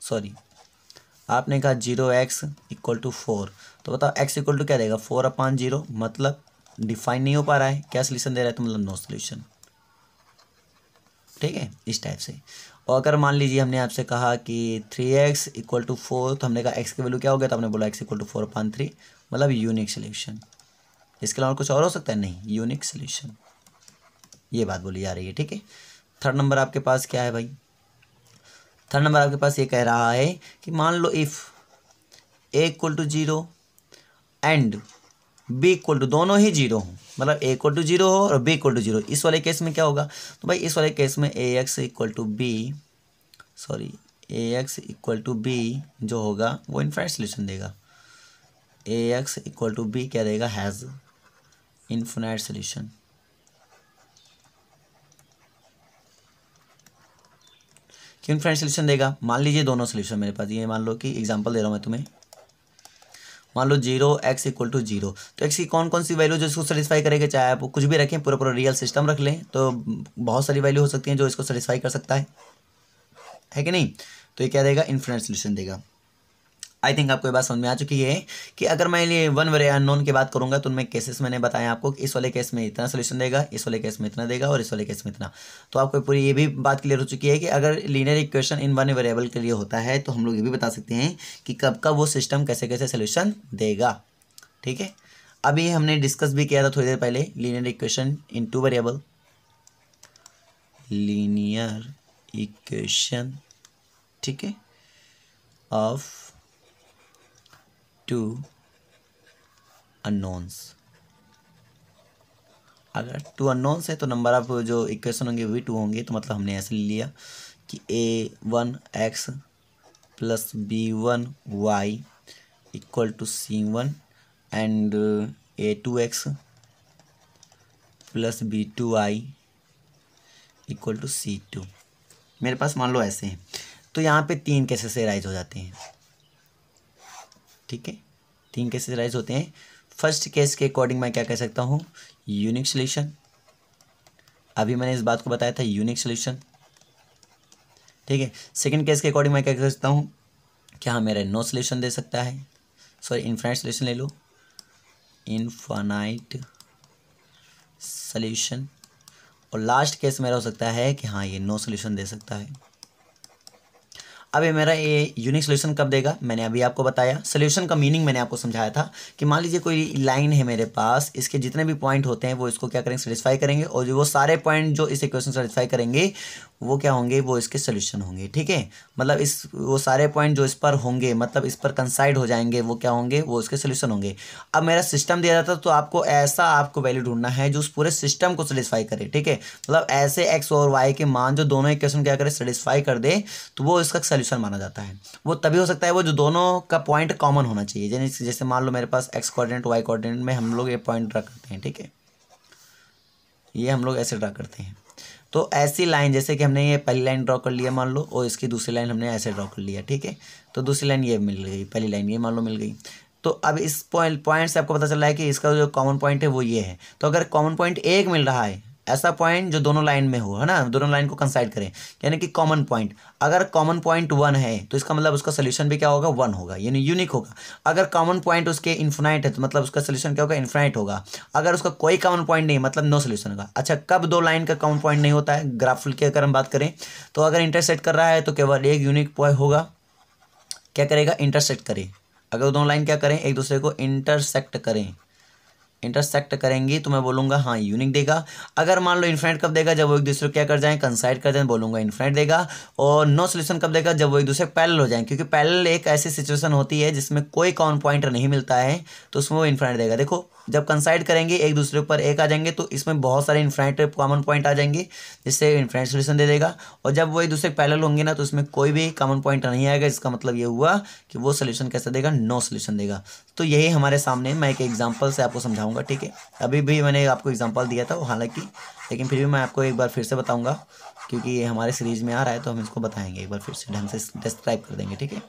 सॉरी आपने कहा zero x equal to four तो बताओ एक्स इक्वल टू क्या देगा फोर अपान जीरो मतलब डिफाइन नहीं हो पा रहा है क्या सोल्यूशन दे रहा है तो मतलब नो सोल्यूशन ठीक है इस टाइप से और अगर मान लीजिए हमने आपसे कहा कि three x equal to four तो हमने कहा एक्स की वैल्यू क्या हो गया तो आपने बोला x equal to four upon three मतलब यूनिक सोल्यूशन इसके अलावा कुछ और हो सकता है नहीं यूनिक सोल्यूशन ये बात बोली जा रही है ठीक है थर्ड नंबर आपके पास क्या है भाई थर्ड नंबर आपके पास ये कह रहा है कि मान लो if a equal to zero and b equal to दोनों ही जीरो हों मतलब ए इक्वल टू जीरो हो और बी इक्वल टू जीरो इस वाले केस में क्या होगा तो भाई इस वाले केस में a x equal to b sorry a x equal to b जो होगा वो इनफाइट सोल्यूशन देगा a x equal to b क्या देगा हैज़ इन्फोनाइट सोल्यूशन क्यों इन्फोनाइट सोल्यूशन देगा मान लीजिए दोनों सोल्यूशन मेरे पास ये मान लो कि एग्जाम्पल दे रहा हूँ मैं तुम्हें मान लो zero x equal to zero तो एक्स की कौन कौन सी वैल्यू जो इसको सेटिस्फाई करेगा चाहे आप कुछ भी रखें पूरा पूरा रियल सिस्टम रख लें तो बहुत सारी वैल्यू हो सकती हैं जो इसको सेटिस्फाई कर सकता है है कि नहीं तो ये क्या देगा इन्फ्लुएंस सोल्यूशन देगा आई थिंक आपको ये बात समझ में आ चुकी है कि अगर मैं लिए वन वे अनोन की बात करूंगा तो उनमें केसेस मैंने बताया आपको इस वाले केस में इतना सोल्यूशन देगा इस वाले केस में इतना देगा और इस वाले केस में इतना तो आपको पूरी ये भी बात क्लियर हो चुकी है कि अगर linear equation in one variable के लिए होता है तो हम लोग ये भी बता सकते हैं कि कब का वो सिस्टम कैसे कैसे सोल्यूशन देगा ठीक है अभी हमने डिस्कस भी किया था थोड़ी देर पहले linear equation in two variable linear equation ठीक है ऑफ टू अननोन्स अगर टू अनोन्स है तो नंबर ऑफ जो इक्वेशन होंगे वी टू होंगे तो मतलब हमने ऐसे ले लिया कि a one x plus b one y equal to c one and a two x plus b two y equal to c two मेरे पास मान लो ऐसे हैं तो यहाँ पे तीन कैसे से राइज हो जाते हैं ठीक है तीन केसेस राइज होते हैं फर्स्ट केस के अकॉर्डिंग मैं क्या कह सकता हूँ यूनिक सोल्यूशन अभी मैंने इस बात को बताया था यूनिक सोल्यूशन ठीक है सेकेंड केस के अकॉर्डिंग मैं क्या कह सकता हूँ क्या मेरा नो सोल्यूशन दे सकता है सॉरी इन्फाइट सोल्यूशन ले लो इन्फाइट सोल्यूशन और लास्ट केस मेरा हो सकता है कि हाँ ये नो सोल्यूशन दे सकता है अब ये मेरा ये यूनिक सोल्यूशन कब देगा मैंने अभी आपको बताया सोल्यूशन का मीनिंग मैंने आपको समझाया था कि मान लीजिए कोई लाइन है मेरे पास इसके जितने भी पॉइंट होते हैं वो इसको क्या करेंगे सेटिस्फाई करेंगे और जो वो सारे पॉइंट जो इस इक्वेशन सेटिस्फाई करेंगे वो क्या होंगे वो इसके सोल्यूशन होंगे ठीक है मतलब इस वो सारे पॉइंट जो इस पर होंगे मतलब इस पर कंसाइड हो जाएंगे वो क्या होंगे वो इसके सोल्यूशन होंगे अब मेरा सिस्टम दिया जाता है तो आपको ऐसा आपको वैल्यू ढूंढना है जो उस पूरे सिस्टम को सेटिस्फाई करे ठीक है मतलब ऐसे एक्स और वाई के मान जो दोनों इक्वेशन क्या करे सेटिस्फाई कर दे तो वो इसका सोल्यूशन माना जाता है वो तभी हो सकता है वो जो दोनों का पॉइंट कॉमन होना चाहिए जैसे मान लो मेरे पास एक्स कॉर्डिनेट वाई कॉर्डिनेट में हम लोग ये पॉइंट ड्रा करते हैं ठीक है ये हम लोग ऐसे ड्रा करते हैं तो ऐसी लाइन जैसे कि हमने ये पहली लाइन ड्रॉ कर लिया मान लो और इसकी दूसरी लाइन हमने ऐसे ड्रॉ कर लिया ठीक है तो दूसरी लाइन ये मिल गई पहली लाइन ये मान लो मिल गई तो अब इस पॉइंट पॉइंट से आपको पता चला है कि इसका जो कॉमन पॉइंट है वो ये है तो अगर कॉमन पॉइंट एक मिल रहा है ऐसा पॉइंट जो दोनों लाइन में हो है ना दोनों लाइन को कंसाइड करें यानी कि कॉमन पॉइंट अगर कॉमन पॉइंट वन है तो इसका मतलब उसका सोल्यूशन भी क्या होगा वन होगा यानी यूनिक होगा अगर कॉमन पॉइंट उसके इन्फिनाइट है तो मतलब उसका सोल्यूशन क्या होगा इन्फिनाइट होगा अगर उसका कोई कॉमन पॉइंट नहीं मतलब नो सोल्यूशन होगा अच्छा कब दो लाइन का कॉमन पॉइंट नहीं होता है ग्राफुल की अगर हम बात करें तो अगर इंटरसेट कर रहा है तो केवल एक यूनिक पॉइंट होगा क्या करेगा इंटरसेट करें अगर दोनों लाइन क्या करें एक दूसरे को इंटरसेक्ट करें इंटरसेक्ट करेंगी तो मैं बोलूँगा हाँ यूनिक देगा अगर मान लो इन्फ्रेंट कब देगा जब वो एक दूसरे को क्या कर जाएँ कंसाइड कर जाए बोलूँगा इन्फ्रेंट देगा और नो सोल्यूशन कब देगा जब वो एक दूसरे पैरल हो जाएँ क्योंकि पैरल एक ऐसी सिचुएशन होती है जिसमें कोई कॉन पॉइंट नहीं मिलता है तो उसमें वो इन्फ्रेंट देगा देखो जब कंसाइड करेंगे एक दूसरे ऊपर एक आ जाएंगे तो इसमें बहुत सारे इन्फ्रेंट कॉमन पॉइंट आ जाएंगे जिससे इन्फ्रेंट सोल्यूशन दे देगा और जब वो एक दूसरे पैरल होंगे ना तो उसमें कोई भी कॉमन पॉइंट नहीं आएगा इसका मतलब ये हुआ कि वो सोल्यूशन कैसे देगा नो सोल्यूशन देगा तो यही हमारे सामने मैं एक एग्जाम्पल से आपको समझाऊंगा ठीक है अभी भी मैंने आपको एग्जाम्पल दिया था हालांकि लेकिन फिर भी मैं आपको एक बार फिर से बताऊँगा क्योंकि ये हमारे सीरीज़ में आ रहा है तो हम इसको बताएंगे एक बार फिर से ढंग से डिस्क्राइब कर देंगे ठीक है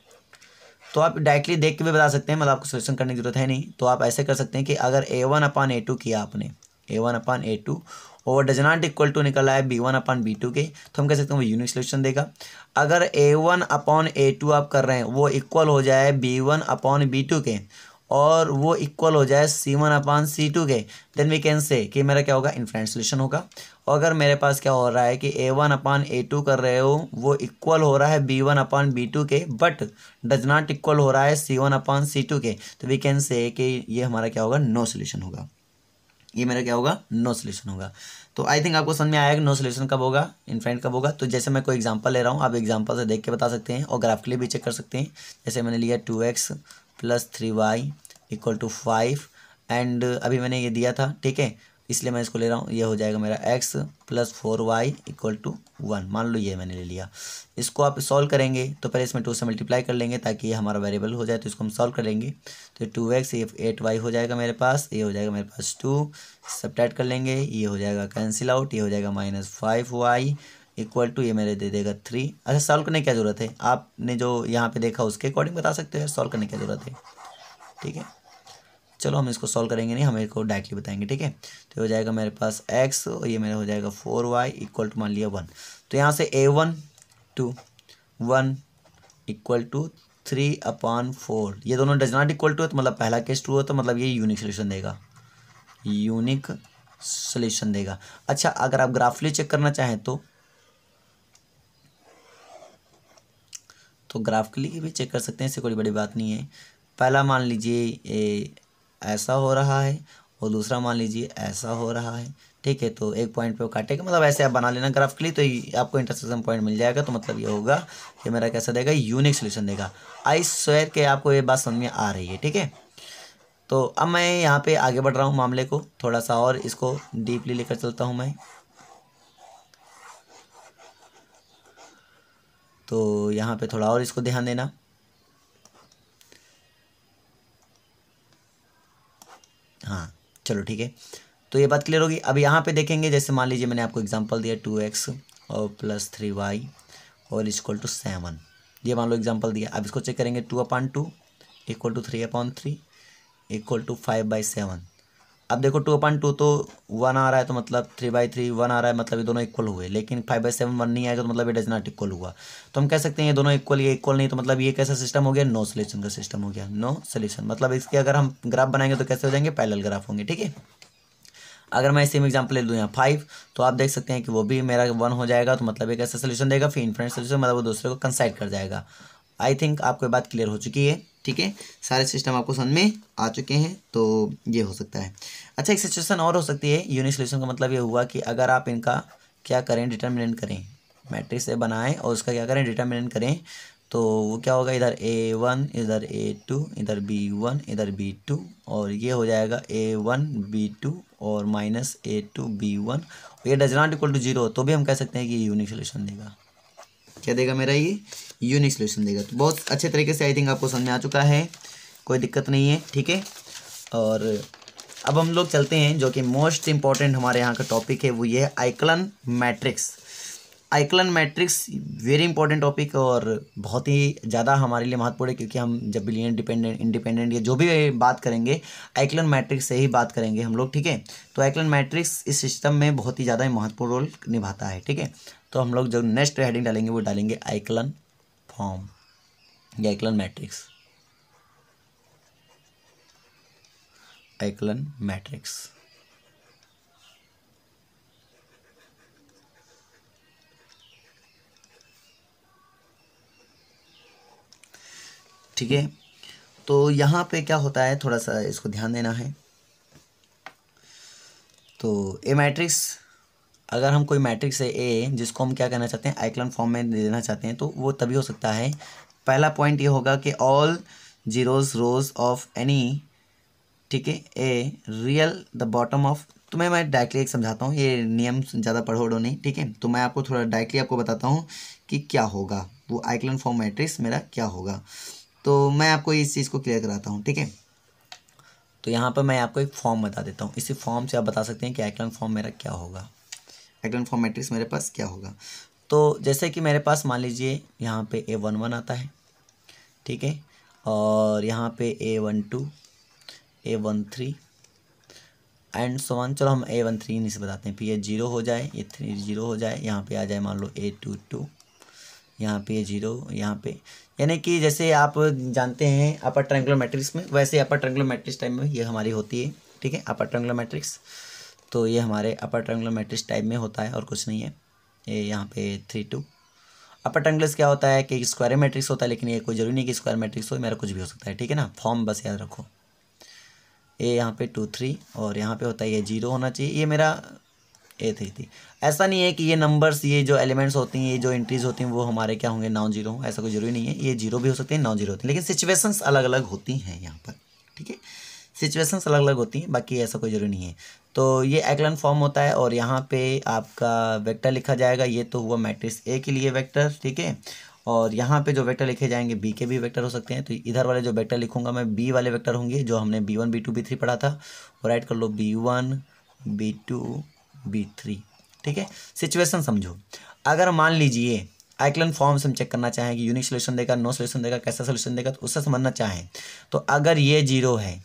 तो आप डायरेक्टली देख के भी बता सकते हैं मतलब आपको सोल्यूशन करने की जरूरत है नहीं तो आप ऐसे कर सकते हैं कि अगर a one upon a two किया आपने a one upon a two और डज नॉट इक्वल टू निकल रहा है b one upon b two के तो हम कह सकते हैं वो यूनिक सोल्यूशन देगा अगर a one upon a two आप कर रहे हैं वो इक्वल हो जाए b one upon b two के और वो इक्वल हो जाए c one upon c two के देन वी कैन से कि मेरा क्या होगा इन्फिनाइट सोल्यूशन होगा और अगर मेरे पास क्या हो रहा है कि a one upon a to कर रहे हो वो इक्वल हो रहा है b one upon b two के बट डज नॉट इक्वल हो रहा है सी वन अपान सी टू के तो वी कैन से कि ये हमारा क्या होगा नो सोल्यूशन होगा ये मेरा क्या होगा नो सोल्यूशन होगा तो आई थिंक आपको समझ में आएगा नो सोल्यूशन कब होगा इनफ्रेंट कब होगा तो जैसे मैं कोई एग्जांपल ले रहा हूँ आप एग्जांपल से देख के बता सकते हैं और ग्राफ के लिए भी चेक कर सकते हैं जैसे मैंने लिया two x plus three y equal to five and अभी मैंने ये दिया था ठीक है इसलिए मैं इसको ले रहा हूँ ये हो जाएगा मेरा x plus four y equal to one मान लो ये मैंने ले लिया इसको आप सॉल्व करेंगे तो पहले इसमें टू से मल्टीप्लाई कर लेंगे ताकि ये हमारा वेरिएबल हो जाए तो इसको हम सॉल्व कर लेंगे तो टू एक्स ये एट वाई हो जाएगा मेरे पास ये हो जाएगा मेरे पास टू टैड कर लेंगे ये हो जाएगा कैंसिल आउट ये हो जाएगा minus five y equal to ये मेरे दे देगा थ्री अच्छा सॉल्व करने की क्या ज़रूरत है आपने जो यहाँ पे देखा उसके अकॉर्डिंग बता सकते हो सॉल्व करने की क्या ज़रूरत है ठीक है चलो हम इसको सॉल्व करेंगे नहीं हमें इसको डायरेक्टली बताएंगे ठीक है तो हो जाएगा मेरे पास एक्स और ये मेरा हो जाएगा फोर वाई इक्वल टू मान लिया वन तो यहाँ से a one two one equal to three upon four ये दोनों डज नॉट इक्वल टू है तो मतलब पहला केस टू है तो मतलब ये यूनिक सोल्यूशन देगा यूनिक सोल्यूशन देगा अच्छा अगर आप ग्राफली चेक करना चाहें तो तो ग्राफ के लिए भी चेक कर सकते हैं इससे कोई बड़ी बात नहीं है पहला मान लीजिए ऐसा हो रहा है और दूसरा मान लीजिए ऐसा हो रहा है ठीक है तो एक पॉइंट पे काटेगा मतलब ऐसे आप बना लेना ग्राफ के लिए तो आपको इंटरसेक्शन पॉइंट मिल जाएगा तो मतलब ये होगा कि मेरा कैसा देगा यूनिक सोल्यूशन देगा आई स्वेयर के आपको ये बात समझ में आ रही है ठीक है तो अब मैं यहाँ पे आगे बढ़ रहा हूँ मामले को थोड़ा सा और इसको डीपली लेकर चलता हूँ मैं तो यहाँ पे थोड़ा और इसको ध्यान देना हाँ चलो ठीक है तो ये बात क्लियर होगी अब यहाँ पे देखेंगे जैसे मान लीजिए मैंने आपको एग्जांपल दिया टू एक्स और प्लस थ्री वाई और इजक्वल टू सेवन ये मान लो एग्जांपल दिया अब इसको चेक करेंगे two upon two equal to three upon three equal to five by seven अब देखो टू अपॉइंट टू तो वन आ रहा है तो मतलब थ्री बाई थ्री वन आ रहा है मतलब ये दोनों इक्वल हुए लेकिन फाइव बाई सेवन वन नहीं आएगा तो मतलब ये डज नॉट इक्वल हुआ तो हम कह सकते हैं ये दोनों इक्वल ये इक्वल नहीं तो मतलब ये कैसा सिस्टम हो गया नो सोल्यूशन का सिस्टम हो गया नो सोल्यूशन मतलब इसके अगर हम ग्राफ बनाएंगे तो कैसे हो जाएंगे पैरल ग्राफ होंगे ठीक है अगर मैं सेम एग्जाम्पल ले लूँ यहाँ फाइव तो आप देख सकते हैं कि वो भी मेरा वन हो जाएगा तो मतलब एक ऐसा सोल्यूशन देगा फिर इन्फ्रेंट सोल्यूशन मतलब वो दूसरे को कंसाइड कर जाएगा आई थिंक आपको ये बात क्लियर हो चुकी है ठीक है सारे सिस्टम आपको समझ में आ चुके हैं तो ये हो सकता है अच्छा एक सिचुएशन और हो सकती है यूनिट सोल्यूशन का मतलब ये हुआ कि अगर आप इनका क्या करें डिटर्मिनेंट करें मैट्रिक्स से बनाएं और उसका क्या करें डिटर्मिनेंट करें तो वो क्या होगा इधर ए वन इधर ए टू इधर बी वन इधर बी टू और ये हो जाएगा ए वन बी टू और minus a two b one ये does not equal to zero तो भी हम कह सकते हैं कि यूनिक सोल्यूशन देगा क्या देगा मेरा ये यूनिक सोल्यूशन देगा तो बहुत अच्छे तरीके से आई थिंक आपको समझ में आ चुका है कोई दिक्कत नहीं है ठीक है और अब हम लोग चलते हैं जो कि मोस्ट इम्पॉर्टेंट हमारे यहाँ का टॉपिक है वो ये है echelon matrix echelon matrix very important topic और बहुत ही ज़्यादा हमारे लिए महत्वपूर्ण है क्योंकि हम जब भी इंडिपेंडेंट इंडिपेंडेंट या जो भी बात करेंगे आइकलन मैट्रिक्स से ही बात करेंगे हम लोग ठीक है तो आइकलन मैट्रिक्स इस सिस्टम में बहुत ही ज़्यादा महत्वपूर्ण रोल निभाता है ठीक है तो हम लोग जो नेक्स्ट हेडिंग डालेंगे वो डालेंगे echelon form echelon matrix echelon matrix ठीक है तो यहां पे क्या होता है थोड़ा सा इसको ध्यान देना है तो ए मैट्रिक्स अगर हम कोई मैट्रिक्स है ए जिसको हम क्या करना चाहते हैं आइकलन फॉर्म में देना चाहते हैं तो वो तभी हो सकता है पहला पॉइंट ये होगा कि all zeros rows of any ठीक है a real the bottom of तो मैं मैं डायरेक्टली एक समझाता हूँ ये नियम ज़्यादा पढ़ोड़ो नहीं ठीक है तो मैं आपको थोड़ा डायरेक्टली आपको बताता हूँ कि क्या होगा वो आइकलन फॉर्म मैट्रिक्स मेरा क्या होगा तो मैं आपको इस चीज़ को क्लियर कराता हूँ ठीक है तो यहाँ पर मैं आपको एक फॉर्म बता देता हूँ इसी फॉर्म से आप बता सकते हैं कि आइकलन फॉर्म मेरा क्या होगा हेक्टन फॉर्म मैट्रिक्स मेरे पास क्या होगा तो जैसे कि मेरे पास मान लीजिए यहाँ पे ए वन वन आता है ठीक है और यहाँ पे a one two a one three and so on चलो हम ए वन थ्री नहीं से बताते हैं फिर ये जीरो हो जाए ये थ्री जीरो हो जाए यहाँ पे आ जाए मान लो ए टू टू यहाँ पे जीरो यहाँ पे यानी कि जैसे आप जानते हैं अपर ट्रेंगुलर मैट्रिक्स में वैसे अपर ट्रेंगुलर मैट्रिक्स टाइम में ये हमारी होती है ठीक है अपर ट्रेंगुलर मैट्रिक्स तो ये हमारे अपर ट्रैंगुलर मैट्रिक्स टाइप में होता है और कुछ नहीं है ये यहाँ पे थ्री टू अपर ट्रैंगुलर्स क्या होता है कि स्क्वायर मैट्रिक्स होता है लेकिन ये कोई जरूरी नहीं कि स्क्वायर मैट्रिक्स हो मेरा कुछ भी हो सकता है ठीक है ना फॉर्म बस याद रखो ये यहाँ पे टू थ्री और यहाँ पे होता है ये जीरो होना चाहिए ये मेरा ए थ्री थी ऐसा नहीं है कि ये नंबर्स ये जो एलिमेंट्स होती हैं ये जो एंट्रीज होती हैं वो हमारे क्या होंगे नॉन जीरो हों ऐसा कोई जरूरी नहीं है ये जीरो भी हो सकते हैं नॉन जीरो होते हैं लेकिन सिचुएशंस अलग अलग होती हैं यहाँ पर ठीक है सिचुएशंस अलग अलग होती हैं बाकी ऐसा कोई जरूरी नहीं है तो ये एक्लन फॉर्म होता है और यहाँ पे आपका वेक्टर लिखा जाएगा ये तो हुआ मैट्रिक्स ए के लिए वेक्टर ठीक है और यहाँ पे जो वेक्टर लिखे जाएंगे बी के भी वेक्टर हो सकते हैं तो इधर वाले जो वेक्टर लिखूंगा मैं बी वाले वेक्टर होंगे जो हमने b one b two b three पढ़ा था वो राइट कर लो b one b two b three ठीक है सिचुएशन समझो अगर मान लीजिए आइकलन फॉर्म से हम चेक करना चाहें कि यूनिक सोल्यूशन देगा नो सोल्यूशन देगा कैसा सोल्यूशन देगा तो उससे समझना चाहें तो अगर ये जीरो है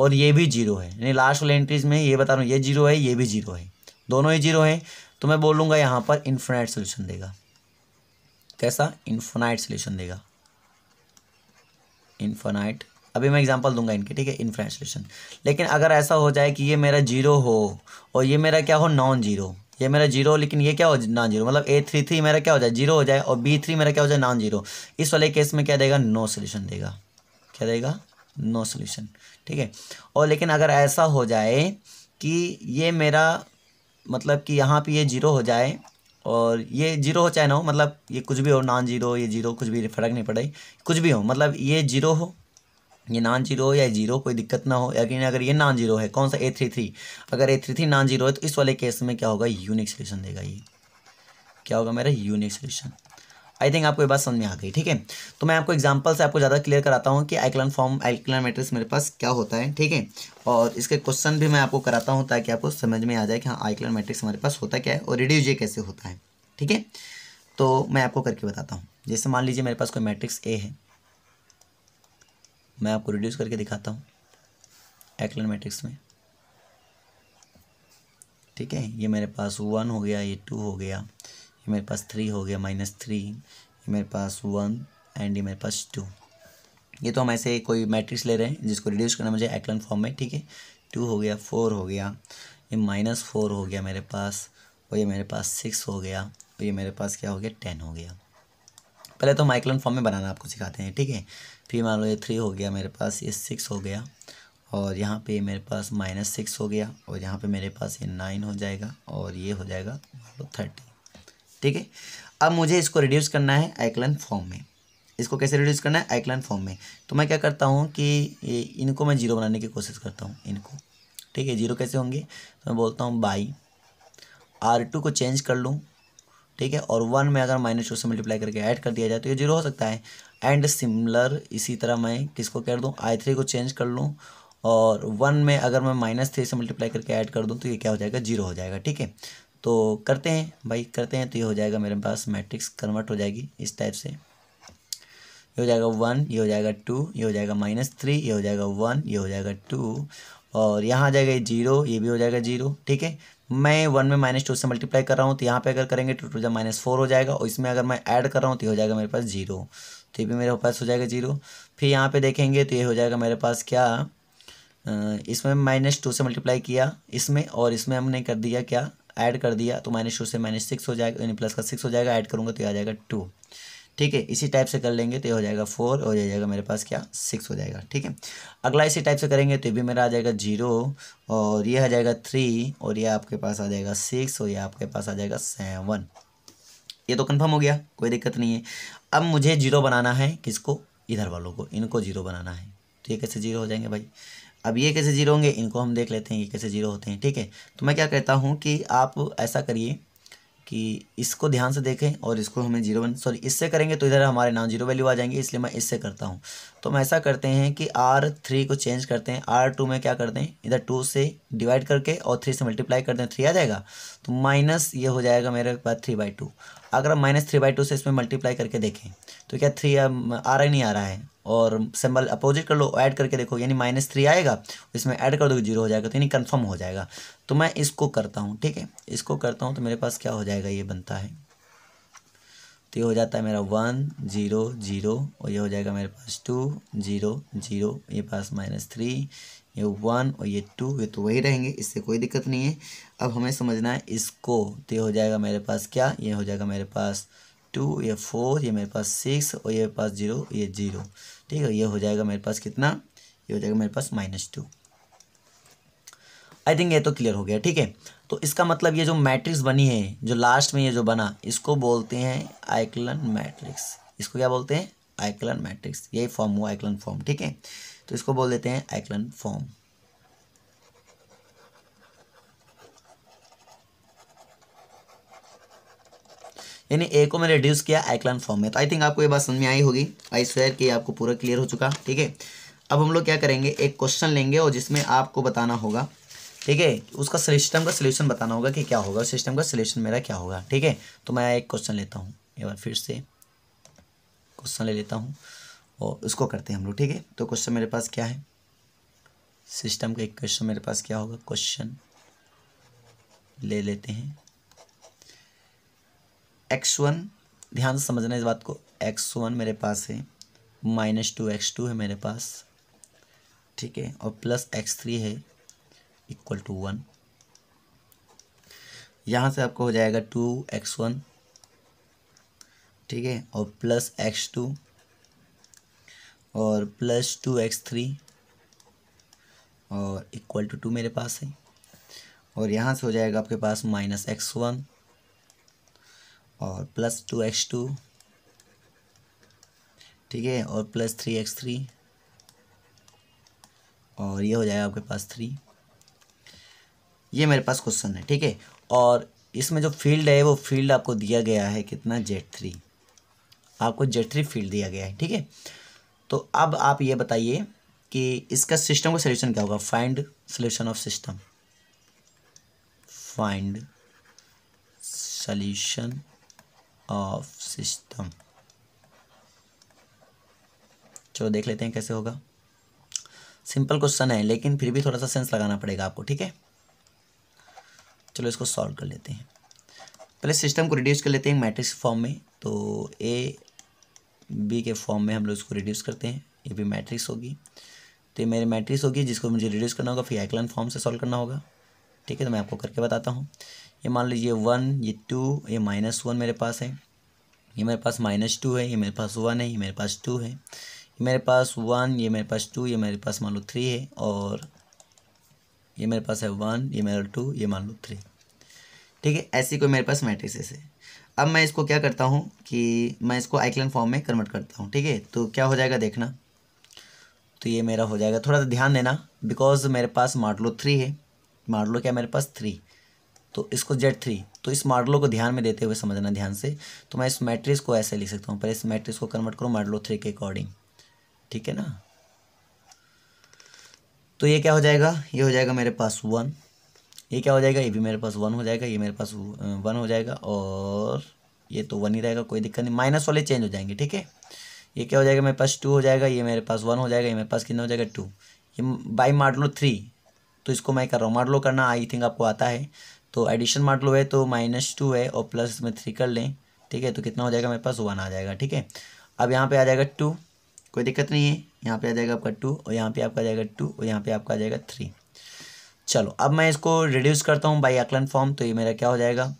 और ये भी जीरो है यानी लास्ट वाले एंट्रीज में ये बता रहा हूँ ये जीरो है ये भी जीरो है दोनों ही जीरो है तो मैं बोलूँगा यहाँ पर इन्फोनाइट सोल्यूशन देगा कैसा इन्फोनाइट सोल्यूशन देगा इन्फोनाइट अभी मैं एग्जांपल दूंगा इनके ठीक है इन्फोनाइट सोल्यूशन लेकिन अगर ऐसा हो जाए कि ये मेरा जीरो हो और ये मेरा क्या हो नॉन जीरो ये मेरा जीरो लेकिन ये क्या हो नॉन जीरो मतलब ए थ्री थ्री मेरा क्या हो जाए जीरो हो जाए और बी थ्री मेरा क्या हो जाए नॉन जीरो इस वाले केस में क्या देगा नो सोल्यूशन देगा क्या देगा नो सोल्यूशन ठीक है और लेकिन अगर ऐसा हो जाए कि ये मेरा मतलब कि यहाँ पे ये जीरो हो जाए और ये जीरो हो चाहे ना हो मतलब ये कुछ भी हो नॉन जीरो ये जीरो कुछ भी फ़र्क नहीं पड़े कुछ भी हो मतलब ये जीरो हो ये नॉन जीरो हो या जीरो कोई दिक्कत ना हो लेकिन अगर ये नॉन जीरो है कौन सा ए थ्री थ्री अगर a three three non zero है तो इस वाले केस में क्या होगा यूनिक सोल्यूशन देगा ये क्या होगा मेरा यूनिक सोल्यूशन आई थिंक आपको ये बात समझ में आ गई ठीक है तो मैं आपको एग्जाम्पल से आपको ज़्यादा क्लियर कराता हूँ कि आइकलन फॉर्म आइकलन मैट्रिक्स मेरे पास क्या होता है ठीक है और इसके क्वेश्चन भी मैं आपको कराता हूँ ताकि आपको समझ में आ जाए कि हाँ आइकलन मैट्रिक्स हमारे पास होता क्या है और रिड्यूज ये कैसे होता है ठीक है तो मैं आपको करके बताता हूँ जैसे मान लीजिए मेरे पास कोई मैट्रिक्स ए है मैं आपको रिड्यूस करके दिखाता हूँ एक्लन मैट्रिक्स में ठीक है ये मेरे पास वन हो गया ये टू हो गया मेरे पास थ्री हो गया माइनस थ्री मेरे पास वन एंड ये मेरे पास टू ये तो हम ऐसे कोई मैट्रिक्स ले रहे हैं जिसको रिड्यूस करना मुझे एक्लन फॉर्म में ठीक है टू हो गया फोर हो गया ये माइनस फोर हो गया मेरे पास और ये मेरे पास सिक्स हो गया और ये मेरे पास क्या हो गया टेन हो गया पहले तो माइक्लन फॉर्म में बनाना आपको सिखाते हैं ठीक है फिर मान लो ये थ्री हो गया मेरे पास ये सिक्स हो गया और यहाँ पे मेरे पास माइनस सिक्स हो गया और यहाँ पे मेरे पास ये नाइन हो जाएगा और ये हो जाएगा मान लो थर्टी ठीक है अब मुझे इसको रिड्यूस करना है आइकलन फॉर्म में इसको कैसे रिड्यूस करना है आइकलन फॉर्म में तो मैं क्या करता हूँ कि इनको मैं जीरो बनाने की कोशिश करता हूँ इनको ठीक है जीरो कैसे होंगे तो मैं बोलता हूँ बाई आर टू को चेंज कर लूँ ठीक है और वन में अगर माइनस टू से मल्टीप्लाई करके ऐड कर दिया जाए तो ये जीरो हो सकता है एंड सिमिलर इसी तरह मैं किसको कर दूँ आई थ्री को चेंज कर लूँ और वन में अगर मैं माइनस थ्री से मल्टीप्लाई करके ऐड कर दूँ तो ये क्या हो जाएगा जीरो हो जाएगा ठीक है तो करते हैं भाई करते हैं तो ये हो जाएगा मेरे पास मैट्रिक्स कन्वर्ट हो जाएगी इस टाइप से ये हो जाएगा वन ये हो जाएगा टू ये हो जाएगा माइनस थ्री ये हो जाएगा वन ये हो जाएगा टू और यहाँ आ जाएगा जीरो ये भी हो जाएगा जीरो ठीक है मैं वन में माइनस टू से मल्टीप्लाई कर रहा हूँ तो यहाँ पे अगर करेंगे टू टू जब माइनस फोर हो जाएगा और इसमें अगर मैं ऐड कर रहा हूँ तो ये हो जाएगा मेरे पास जीरो तो ये भी मेरे पास हो जाएगा जीरो फिर यहाँ पे देखेंगे तो ये हो जाएगा मेरे पास क्या इसमें माइनस टू से मल्टीप्लाई किया इसमें और इसमें हमने कर दिया क्या ऐड कर दिया तो माइनस टू से माइनस सिक्स हो जाएगा यानी प्लस का सिक्स हो जाएगा ऐड करूँगा तो ये आ जाएगा टू ठीक है इसी टाइप से कर लेंगे तो ये हो जाएगा फोर और हो जाएगा मेरे पास क्या सिक्स हो जाएगा ठीक है अगला इसी टाइप से करेंगे तो ये भी मेरा आ जाएगा जीरो और ये आ जाएगा थ्री और ये आपके पास आ जाएगा सिक्स और ये आपके पास आ जाएगा सेवन ये तो कन्फर्म हो गया कोई दिक्कत नहीं है अब मुझे जीरो बनाना है किसको इधर वालों को इनको जीरो बनाना है तो ये कैसे जीरो हो जाएंगे भाई अब ये कैसे जीरो होंगे इनको हम देख लेते हैं ये कैसे जीरो होते हैं ठीक है तो मैं क्या कहता हूँ कि आप ऐसा करिए कि इसको ध्यान से देखें और इसको हमें जीरो वन सॉरी इससे करेंगे तो इधर हमारे नाम जीरो वैल्यू आ जाएंगे इसलिए मैं इससे करता हूँ तो हम ऐसा करते हैं कि आर थ्री को चेंज करते हैं आर टू में क्या करते हैं इधर टू से डिवाइड करके और थ्री से मल्टीप्लाई करते हैं थ्री आ जाएगा तो माइनस ये हो जाएगा मेरे पास थ्री बाई टू अगर हम माइनस थ्री बाई टू से इसमें मल्टीप्लाई करके देखें तो क्या थ्री आ रहा नहीं आ रहा है और सिंबल अपोजिट कर लो ऐड करके देखो यानी माइनस थ्री आएगा इसमें ऐड कर दोगे जीरो हो जाएगा तो यानी कन्फर्म हो जाएगा तो मैं इसको करता हूँ ठीक है इसको करता हूँ तो मेरे पास क्या हो जाएगा ये बनता है तो ये हो जाता है मेरा वन जीरो जीरो और ये हो जाएगा मेरे पास टू जीरो जीरो ये पास माइनस थ्री ये वन और ये टू ये तो वही रहेंगे इससे कोई दिक्कत नहीं है अब हमें समझना है इसको तो ये हो जाएगा मेरे पास क्या ये हो जाएगा मेरे पास टू ये फोर ये मेरे पास सिक्स और ये मेरे पास जीरो ये जीरो ठीक है ये हो जाएगा मेरे पास कितना ये हो जाएगा मेरे पास माइनस टू आई थिंक ये तो क्लियर हो गया ठीक है तो इसका मतलब ये जो मैट्रिक्स बनी है जो लास्ट में ये जो बना इसको बोलते हैं आइकलन मैट्रिक्स इसको क्या बोलते हैं आइकलन मैट्रिक्स यही फॉर्म हुआ आइकलन फॉर्म ठीक है तो इसको बोल देते हैं आइकलन फॉर्म यानी ए को मैंने रिड्यूस किया एक्लान फॉर्म में तो आई थिंक आपको ये बात समझ में आई होगी आई स्वेयर कि आपको पूरा क्लियर हो चुका ठीक है अब हम लोग क्या करेंगे एक क्वेश्चन लेंगे और जिसमें आपको बताना होगा ठीक है उसका सिस्टम का सोल्यूशन बताना होगा कि क्या होगा सिस्टम का सोल्यूशन मेरा क्या होगा ठीक है तो मैं एक क्वेश्चन लेता हूँ एक बार फिर से क्वेश्चन ले लेता हूँ और उसको करते हैं हम लोग ठीक है तो क्वेश्चन मेरे पास क्या है सिस्टम का एक क्वेश्चन मेरे पास क्या होगा क्वेश्चन ले लेते हैं एक्स वन ध्यान से समझना इस बात को एक्स वन मेरे पास है माइनस टू एक्स टू है मेरे पास ठीक है और प्लस एक्स थ्री है इक्वल टू वन यहाँ से आपको हो जाएगा टू एक्स वन ठीक है और प्लस एक्स टू और प्लस टू एक्स थ्री और इक्वल टू टू मेरे पास है और यहाँ से हो जाएगा आपके पास माइनस एक्स वन और प्लस टू एक्स टू ठीक है और प्लस थ्री एक्स थ्री और ये हो जाएगा आपके पास थ्री ये मेरे पास क्वेश्चन है ठीक है और इसमें जो फील्ड है वो फील्ड आपको दिया गया है कितना जेड थ्री आपको जेड थ्री फील्ड दिया गया है ठीक है तो अब आप ये बताइए कि इसका सिस्टम का सोल्यूशन क्या होगा find solution of system find solution of system चलो देख लेते हैं कैसे होगा सिंपल क्वेश्चन है लेकिन फिर भी थोड़ा सा सेंस लगाना पड़ेगा आपको ठीक है चलो इसको सॉल्व कर लेते हैं पहले सिस्टम को रिड्यूस कर लेते हैं मैट्रिक्स फॉर्म में तो ए बी के फॉर्म में हम लोग इसको रिड्यूस करते हैं ये भी मैट्रिक्स होगी तो ये मेरी मैट्रिक्स होगी जिसको मुझे रिड्यूस करना होगा फिर आइकलन फॉर्म से सॉल्व करना होगा ठीक है तो मैं आपको करके बताता हूँ ये मान लीजिए वन ये टू ये माइनस वन मेरे पास है ये मेरे पास माइनस टू है ये मेरे पास वन है ये मेरे पास टू है ये मेरे पास वन ये मेरे पास टू ये मेरे पास मान लो थ्री है और ये मेरे पास है वन ये मेरा टू ये मान लो थ्री ठीक है ऐसी कोई मेरे पास मैट्रिक्स है अब मैं इसको क्या करता हूँ कि मैं इसको आइकलन फॉर्म में कन्वर्ट करता हूँ ठीक है तो क्या हो जाएगा देखना तो ये मेरा हो जाएगा थोड़ा सा ध्यान देना बिकॉज मेरे पास मार्डलो थ्री है मार्डलो क्या मेरे पास थ्री तो इसको जेड थ्री तो इस मॉडलों को ध्यान में देते हुए समझना ध्यान से तो मैं इस मैट्रिक्स को ऐसे लिख सकता हूँ पहले इस मैट्रिक्स को कन्वर्ट करो मॉडलो थ्री के अकॉर्डिंग ठीक है ना तो ये क्या हो जाएगा ये हो जाएगा मेरे पास वन ये क्या हो जाएगा ये भी मेरे पास वन हो जाएगा ये मेरे पास वन हो जाएगा और ये तो वन ही रहेगा कोई दिक्कत नहीं माइनस वाले चेंज हो जाएंगे ठीक है ये क्या हो जाएगा मेरे पास टू हो जाएगा ये मेरे पास वन हो जाएगा ये मेरे पास कितना हो जाएगा टू ये बाई मॉडलो थ्री तो इसको मैं कर रहा हूँ मॉडलो करना आई थिंक आपको आता है तो एडिशन मार्ट लो है तो माइनस टू है और प्लस में थ्री कर लें ठीक है तो कितना हो जाएगा मेरे पास वन आ जाएगा ठीक है अब यहाँ पे आ जाएगा टू कोई दिक्कत नहीं है यहाँ पे आ जाएगा आपका टू और यहाँ पे आपका आ जाएगा टू और यहाँ पे आपका आ जाएगा थ्री चलो अब मैं इसको रिड्यूस करता हूँ बाई आकलन फॉर्म तो ये मेरा क्या हो जाएगा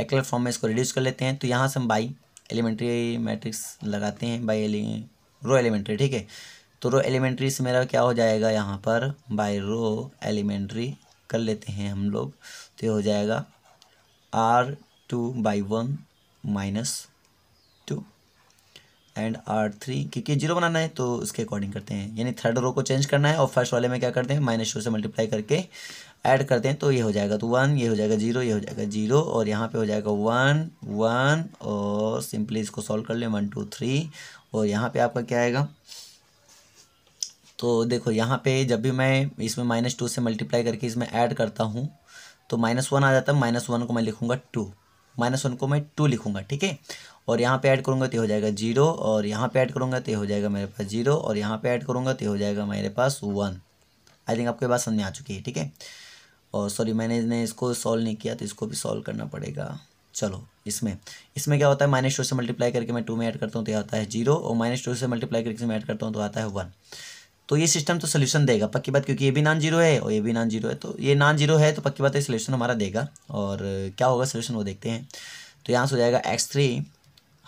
एक्लर फॉर्म में इसको रिड्यूस कर लेते हैं तो यहाँ से हम बाई एलिमेंट्री मैट्रिक्स लगाते हैं बाई एलि रो एलिमेंट्री ठीक है तो रो एलिमेंट्री से मेरा क्या हो जाएगा यहाँ पर बाय रो एलिमेंट्री कर लेते हैं हम लोग तो ये हो जाएगा R two by one minus two and R three क्योंकि जीरो बनाना है तो उसके अकॉर्डिंग करते हैं यानी थर्ड रो को चेंज करना है और फर्स्ट वाले में क्या करते हैं माइनस टू से मल्टीप्लाई करके ऐड करते हैं तो ये हो जाएगा तो वन ये हो जाएगा जीरो ये हो जाएगा जीरो और यहाँ पे हो जाएगा वन वन और सिंपली इसको सॉल्व कर लें वन टू थ्री और यहाँ पे आपका क्या आएगा तो देखो यहाँ पे जब भी मैं इसमें माइनस टू से मल्टीप्लाई करके इसमें ऐड करता हूँ तो माइनस वन आ जाता है माइनस वन को मैं लिखूँगा टू माइनस वन को मैं टू लिखूँगा ठीक है और यहाँ पे ऐड करूँगा तो हो जाएगा जीरो और यहाँ पे ऐड करूँगा तो हो जाएगा मेरे पास जीरो और यहाँ पे ऐड करूँगा तो हो जाएगा मेरे पास वन आई थिंक आपके पास समझ आ चुकी है ठीक है और सॉरी मैंने इसको सॉल्व नहीं किया तो इसको भी सॉल्व करना पड़ेगा चलो इसमें इसमें क्या होता है माइनस टू से मल्टीप्लाई करके मैं टू में ऐड तो करता हूँ तो आता है जीरो और माइनस टू से मल्टीप्लाई करके मैं ऐड करता हूँ तो आता है वन तो ये सिस्टम तो सोल्यूशन देगा पक्की बात क्योंकि ये भी नॉन जीरो है और ये भी नॉन जीरो है तो ये नॉन जीरो है तो पक्की बात ये सोल्यूशन हमारा देगा और क्या होगा सोल्यूशन वो देखते हैं तो यहाँ से हो जाएगा एक्स थ्री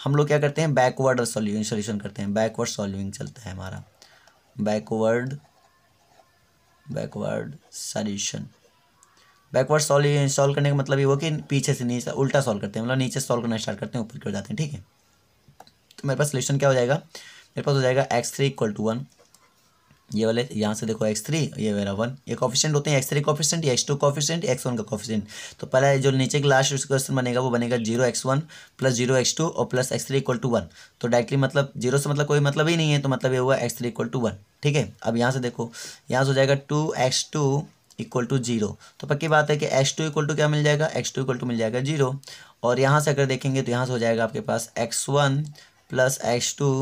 हम लोग क्या करते हैं बैकवर्ड सोल्यूशन सोल्यूशन करते हैं बैकवर्ड सॉल्विंग चलता है हमारा backward backward solution backward solve solve करने का मतलब ये हो कि पीछे से नीचे उल्टा सॉल्व करते हैं मतलब नीचे सॉल्व करना स्टार्ट करते हैं ऊपर की ओर जाते हैं ठीक है तो मेरे पास सोल्यूशन क्या हो जाएगा मेरे पास हो जाएगा x three equal to one ये वाले यहाँ से देखो एक्स थ्री ये मेरा वन ये कॉफिशेंट होते हैं x three coefficient x two coefficient x one का कॉफिशेंट तो पहले जो नीचे के लास्ट क्वेश्चन बनेगा वो बनेगा zero x one plus zero x two और plus x three equal to one तो डायरेक्टली मतलब जीरो से मतलब कोई मतलब ही नहीं है तो मतलब ये हुआ x three equal to one ठीक है अब यहाँ से देखो यहाँ से हो जाएगा two x two equal to zero तो पक्की बात है कि एक्स टू इक्वल टू क्या मिल जाएगा एक्स टू इक्वल टू मिल जाएगा जीरो और यहाँ से अगर देखेंगे तो यहाँ से हो जाएगा आपके पास x one plus x two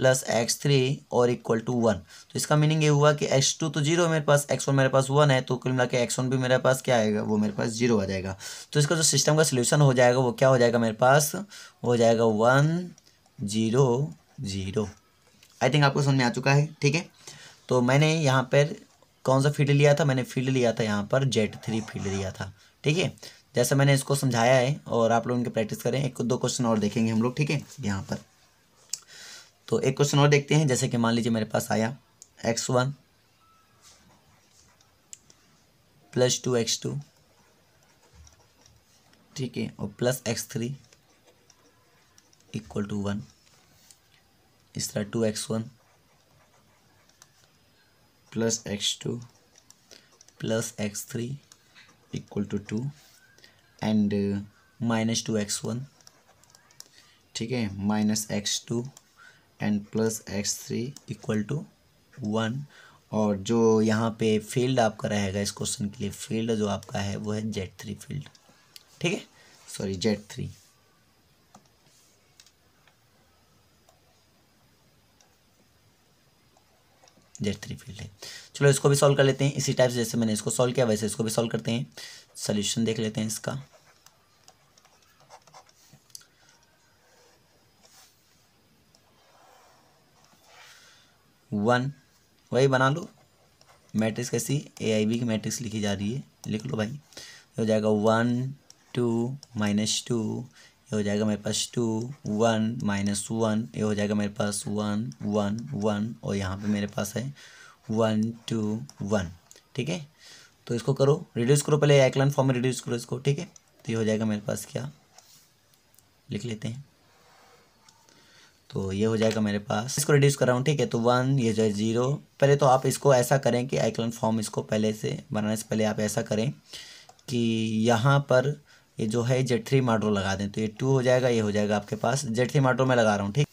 plus x three और इक्वल टू वन तो इसका मीनिंग ये हुआ कि एक्स टू तो जीरो मेरे पास एक्स वन मेरे पास वन है तो कुल मिला के एक्स वन भी मेरे पास क्या आएगा वो मेरे पास जीरो आ जाएगा तो इसका जो सिस्टम का सोल्यूशन हो जाएगा वो क्या हो जाएगा मेरे पास हो जाएगा one zero zero I think आपको समझ में आ चुका है ठीक है तो मैंने यहाँ पर कौन सा फील्ड लिया था मैंने फील्ड लिया था यहाँ पर जेट थ्री फील्ड लिया था ठीक है जैसे मैंने इसको समझाया है और आप लोग इनके प्रैक्टिस करें एक दो क्वेश्चन और देखेंगे हम लोग ठीक है यहाँ पर तो एक क्वेश्चन और देखते हैं जैसे कि मान लीजिए मेरे पास आया x one plus two x two ठीक है और plus x three equal to one इस तरह two x one plus x two plus x three equal to two and minus two x one ठीक है minus x two and plus x three equal to one और जो यहाँ पे field आपका रहेगा इस क्वेश्चन के लिए फील्ड जो आपका है वो है जेड थ्री फील्ड ठीक है sorry Z three Z three field है चलो इसको भी सॉल्व कर लेते हैं इसी टाइप से जैसे मैंने इसको सॉल्व किया वैसे इसको भी सॉल्व करते हैं सोल्यूशन देख लेते हैं इसका वन वही बना लो मैट्रिक्स कैसी ए आई बी की मैट्रिक्स लिखी जा रही है लिख लो भाई ये हो जाएगा वन टू माइनस टू ये हो जाएगा मेरे पास टू वन माइनस वन ये हो जाएगा मेरे पास वन वन वन और यहाँ पे मेरे पास है वन टू वन ठीक है तो इसको करो रिड्यूस करो पहले एक्लन फॉर्म में रिड्यूस करो इसको ठीक है तो ये हो जाएगा मेरे पास क्या लिख लेते हैं तो ये हो जाएगा मेरे पास इसको रिड्यूस कर रहा हूँ ठीक है तो वन ये जो है जीरो पहले तो आप इसको ऐसा करें कि आइकलन फॉर्म इसको पहले से बनाने से पहले आप ऐसा करें कि यहाँ पर ये जो है जेड थ्री माड्रो लगा दें तो ये टू हो जाएगा ये हो जाएगा आपके पास जेड थ्री माड्रो में लगा रहा हूँ ठीक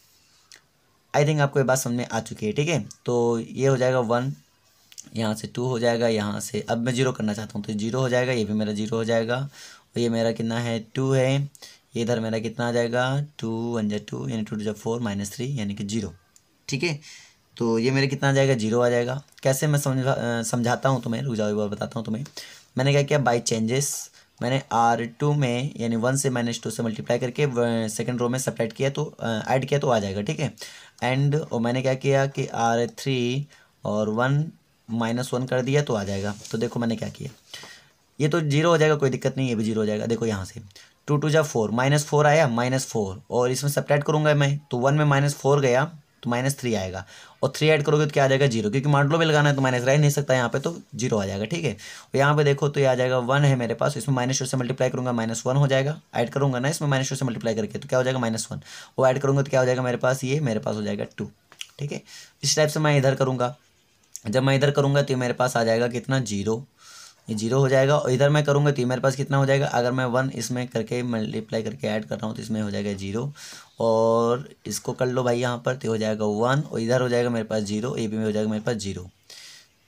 आई थिंक आपको ये बात समझ में आ चुकी है ठीक है तो ये हो जाएगा वन यहाँ से टू हो जाएगा यहाँ से अब मैं जीरो करना चाहता हूँ तो जीरो हो जाएगा ये भी मेरा जीरो हो जाएगा और ये मेरा कितना है टू है इधर मेरा कितना आ जाएगा टू वन जै टू यानी टू टू जै फोर माइनस थ्री यानी कि जीरो ठीक है तो ये मेरे कितना आ जाएगा जीरो आ जाएगा कैसे मैं समझा समझाता हूँ तुम्हें रुक जाओ एक बार बताता हूँ तुम्हें मैंने क्या किया बाई चेंजेस मैंने आर टू में यानी वन से माइनस टू से मल्टीप्लाई करके सेकेंड रो में सेपरेट किया तो ऐड किया तो आ जाएगा ठीक है एंड और मैंने क्या किया कि आर थ्री और वन माइनस वन कर दिया तो आ जाएगा तो देखो मैंने क्या किया ये तो जीरो हो जाएगा कोई दिक्कत नहीं ये भी जीरो हो जाएगा देखो यहाँ से टू टू जा फोर माइनस फोर आया माइनस फोर और इसमें सपरेट करूँगा मैं तो वन में माइनस फोर गया तो माइनस थ्री आएगा और थ्री ऐड करोगे तो क्या आ जाएगा जीरो क्योंकि मॉडलो में लगाना है तो माइनस रह नहीं सकता यहाँ पे तो जीरो आ जाएगा ठीक है और यहाँ पे देखो तो ये आ जाएगा वन है मेरे पास इसमें माइनस टू से मल्टीप्लाई करूँगा माइनस वन हो जाएगा ऐड करूँगा ना इसमें माइनस टू से मल्टीप्लाई करके तो क्या हो जाएगा माइनस वन वो ऐड करूँगा तो क्या हो जाएगा मेरे पास ये मेरे पास हो जाएगा टू ठीक है इस टाइप से मैं इधर करूँगा जब मैं इधर करूँगा तो मेरे पास आ जाएगा कितना जीरो ये जीरो हो जाएगा और इधर मैं करूँगा तो मेरे पास कितना हो जाएगा अगर मैं वन इसमें करके मल्टीप्लाई करके ऐड कर रहा हूँ तो इसमें हो जाएगा जीरो और इसको कर लो भाई यहाँ पर तो हो जाएगा वन और इधर हो जाएगा मेरे पास जीरो ए बी में हो जाएगा मेरे पास जीरो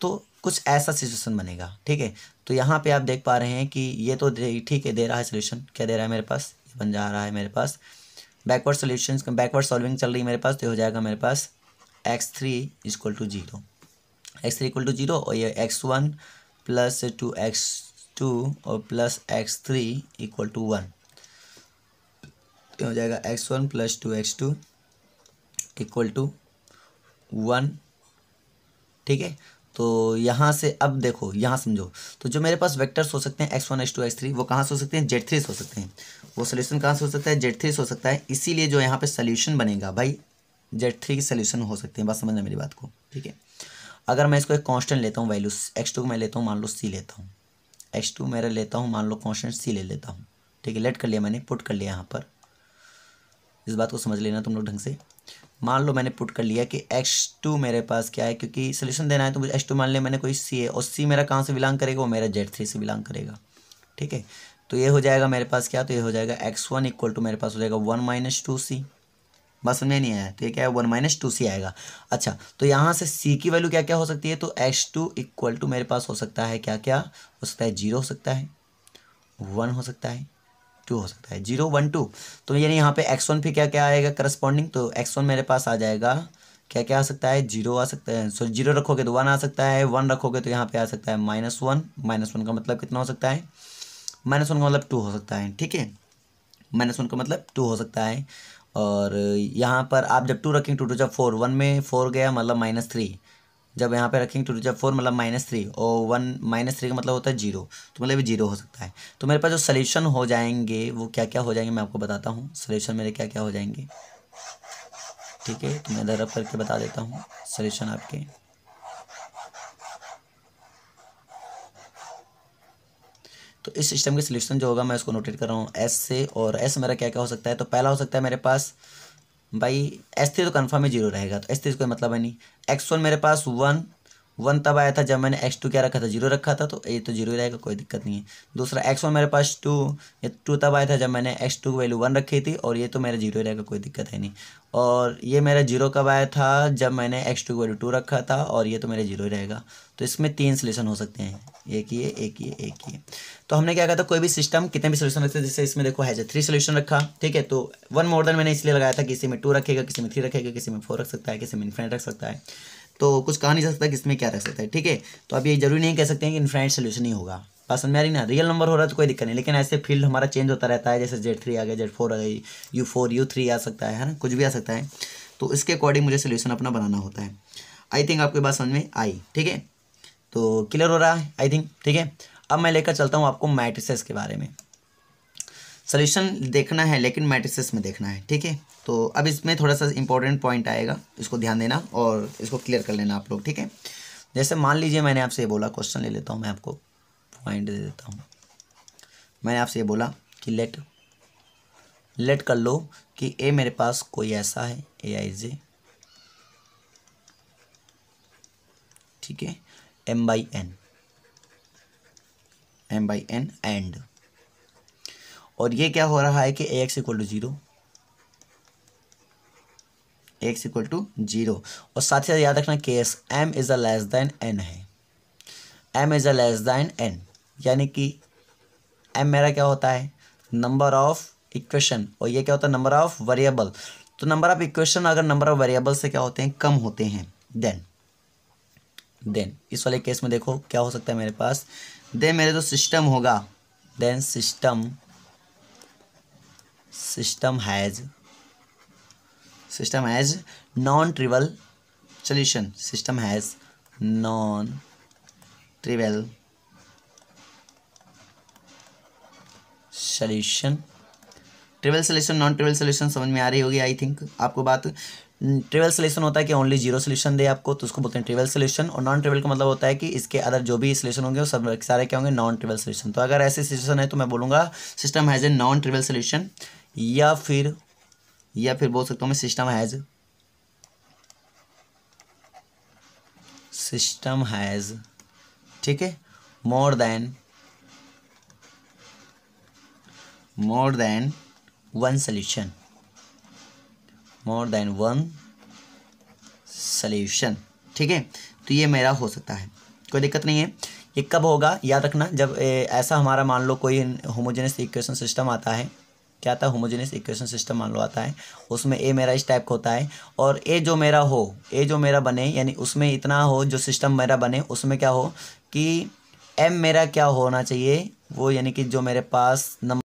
तो कुछ ऐसा सिचुएशन बनेगा ठीक है तो यहाँ पे आप देख पा रहे हैं कि ये तो ठीक है दे रहा है सोल्यूशन क्या दे रहा है मेरे पास ये बन जा रहा है मेरे पास बैकवर्ड सोल्यूशन बैकवर्ड सॉल्विंग चल रही है मेरे पास तो हो जाएगा मेरे पास x three equal to zero x three equal to zero और ये x one plus two x two और plus x three equal to one हो जाएगा x one plus two x two equal to one ठीक है तो यहाँ से अब देखो यहाँ समझो तो जो मेरे पास वेक्टर्स हो सकते हैं x one x two x three वो कहाँ से हो सकते हैं जेड थ्री से हो सकते हैं वो सोल्यूशन कहाँ से हो सकता है जेड थ्री से हो सकता है इसीलिए जो यहाँ पे सोल्यूशन बनेगा भाई जेड थ्री के सोल्यूशन हो सकते हैं बस समझना मेरी बात को ठीक है अगर मैं इसको एक कांस्टेंट लेता हूँ वैल्यू एक्स टू मैं लेता हूँ मान लो सी लेता हूँ एक्स टू मेरा लेता हूँ मान लो कांस्टेंट सी ले लेता हूँ ठीक है लेट कर लिया मैंने पुट कर लिया यहाँ पर इस बात को समझ लेना तुम लोग ढंग से मान लो मैंने पुट कर लिया कि एक्स टू मेरे पास क्या है क्योंकि सोल्यूशन देना है तो मुझे एक्स टू मान लिया मैंने कोई सी है और सी मेरा कहाँ से बिलोंग करेगा वो मेरा जेड थ्री से बिलोंग करेगा ठीक है तो ये हो जाएगा मेरे पास क्या तो ये हो जाएगा एक्स वन इक्वल टू मेरे पास हो जाएगा वन माइनस टू सी बस समझ नहीं आया तो ये क्या है वन माइनस टू सी आएगा अच्छा तो यहाँ से सी की वैल्यू क्या क्या हो सकती है तो एच टू इक्वल टू मेरे पास हो सकता है क्या क्या हो सकता है जीरो हो सकता है वन हो सकता है टू हो सकता है जीरो वन टू तो यानी यहाँ पे एक्स वन फिर क्या क्या आएगा करस्पॉन्डिंग तो एक्स वन मेरे पास आ जाएगा क्या क्या आ सकता है जीरो आ सकता है सॉरी जीरो रखोगे तो वन आ सकता है वन रखोगे तो यहाँ पे आ सकता है माइनस वन माइनस वन का मतलब कितना हो सकता है माइनस वन का मतलब टू हो सकता है ठीक है माइनस वन का मतलब टू हो सकता है और यहाँ पर आप जब टू रखेंगे टू टू जब फोर वन में फोर गया मतलब माइनस थ्री जब यहाँ पे रखेंगे टू टू जब फोर मतलब माइनस थ्री और वन माइनस थ्री का मतलब होता है जीरो तो मतलब जीरो हो सकता है तो मेरे पास जो सल्यूशन हो जाएंगे वो क्या क्या हो जाएंगे मैं आपको बताता हूँ सलेशन मेरे क्या क्या हो जाएंगे ठीक है तो मैं इधर रफ करके बता देता हूँ सलेशन आपके तो इस सिस्टम के सोल्यूशन जो होगा मैं उसको नोटेट कर रहा हूँ एस से और एस मेरा क्या क्या हो सकता है तो पहला हो सकता है मेरे पास भाई एस थ्री तो कन्फर्म ही जीरो रहेगा तो एस थ्री कोई मतलब है नहीं एक्स वन मेरे पास वन वन तब आया था जब मैंने एक्स टू क्या रखा था जीरो रखा था तो ये तो जीरो ही रहेगा कोई दिक्कत नहीं है दूसरा एक्स वन मेरे पास टू ये टू तब आया था जब मैंने एक्स टू की वैल्यू वन रखी थी और ये तो मेरा जीरो ही रहेगा कोई दिक्कत है नहीं और ये मेरा जीरो कब आया था जब मैंने एक्स टू की वैल्यू टू रखा था और ये तो मेरा जीरो ही रहेगा तो इसमें तीन सलेशन हो सकते हैं एक ये एक ये एक ये तो हमने क्या कहा था कोई भी सिस्टम कितने भी सोल्यूशन रखते जैसे इसमें देखो हैज थ्री सोल्यूशन रखा ठीक है तो वन मोर देन मैंने इसलिए लगाया था किसी में टू रखेगा किसी में थ्री रखेगा किसी में फोर रख सकता है किसी में इन्फ्रेंट रख सकता है तो कुछ कहा नहीं सकता किसमें क्या रख सकता है ठीक है तो अब ये जरूरी नहीं कह सकते हैं कि इन्फ्रेंट सोल्यूशन ही होगा बात में आ रही ना रियल नंबर हो रहा है तो कोई दिक्कत नहीं लेकिन ऐसे फील्ड हमारा चेंज होता रहता है जैसे जेड थ्री आ गया जेड फोर आ गई यू फोर यू थ्री आ सकता है है ना कुछ भी आ सकता है तो इसके अकॉर्डिंग मुझे सोल्यूशन अपना बनाना होता है आई थिंक आपके बात समझ में आई ठीक है तो क्लियर हो रहा है आई थिंक ठीक है अब मैं लेकर चलता हूँ आपको मैट्रिसेस के बारे में सोल्यूशन देखना है लेकिन मैट्रिसेस में देखना है ठीक है तो अब इसमें थोड़ा सा इंपॉर्टेंट पॉइंट आएगा इसको ध्यान देना और इसको क्लियर कर लेना आप लोग ठीक है जैसे मान लीजिए मैंने आपसे ये बोला क्वेश्चन ले लेता हूँ मैं आपको पॉइंट दे देता हूँ मैंने आपसे ये बोला कि लेट लेट कर लो कि ए मेरे पास कोई ऐसा है ए आई जे ठीक है M by N M by N and और ये क्या हो रहा है कि ए x equal to zero x equal to zero और साथ ही साथ याद रखना के S M is a less than N है M is a less than N यानी कि एम मेरा क्या होता है नंबर ऑफ इक्वेशन और ये क्या होता है नंबर ऑफ वेरिएबल तो नंबर ऑफ इक्वेशन अगर नंबर ऑफ वेरिएबल से क्या होते हैं कम होते हैं देन देन इस वाले केस में देखो क्या हो सकता है मेरे पास देन मेरे तो सिस्टम होगा then system system has system has non trivial solution system has non trivial solution trivial solution non trivial solution समझ में आ रही होगी आई थिंक आपको बात ट्रेवल सोल्यूशन होता है कि ओनली जीरो सोल्यूशन दे आपको तो उसको बोलते हैं ट्रेवल सोल्यूशन और नॉन ट्रेवल का मतलब होता है कि इसके अदर जो भी सोल्यूशन होंगे वो सब सारे क्या होंगे नॉन ट्रेवल सोल्यूशन तो अगर ऐसे सिचुएशन है तो मैं बोलूँगा system has a non trivial solution या फिर या फिर बोल सकता हूँ मैं सिस्टम हैज़ सिस्टम हैज़ ठीक है more than more than one solution more than one solution ठीक है तो ये मेरा हो सकता है कोई दिक्कत नहीं है ये कब होगा याद रखना जब ए, ऐसा हमारा मान लो कोई होमोजेनस इक्वेशन सिस्टम आता है क्या आता है होमोजेनस इक्वेशन सिस्टम मान लो आता है उसमें ए मेरा इस टाइप का होता है और ए जो मेरा हो ए जो मेरा बने यानी उसमें इतना हो जो सिस्टम मेरा बने उसमें क्या हो कि एम मेरा क्या होना चाहिए वो यानी कि जो मेरे पास नंबर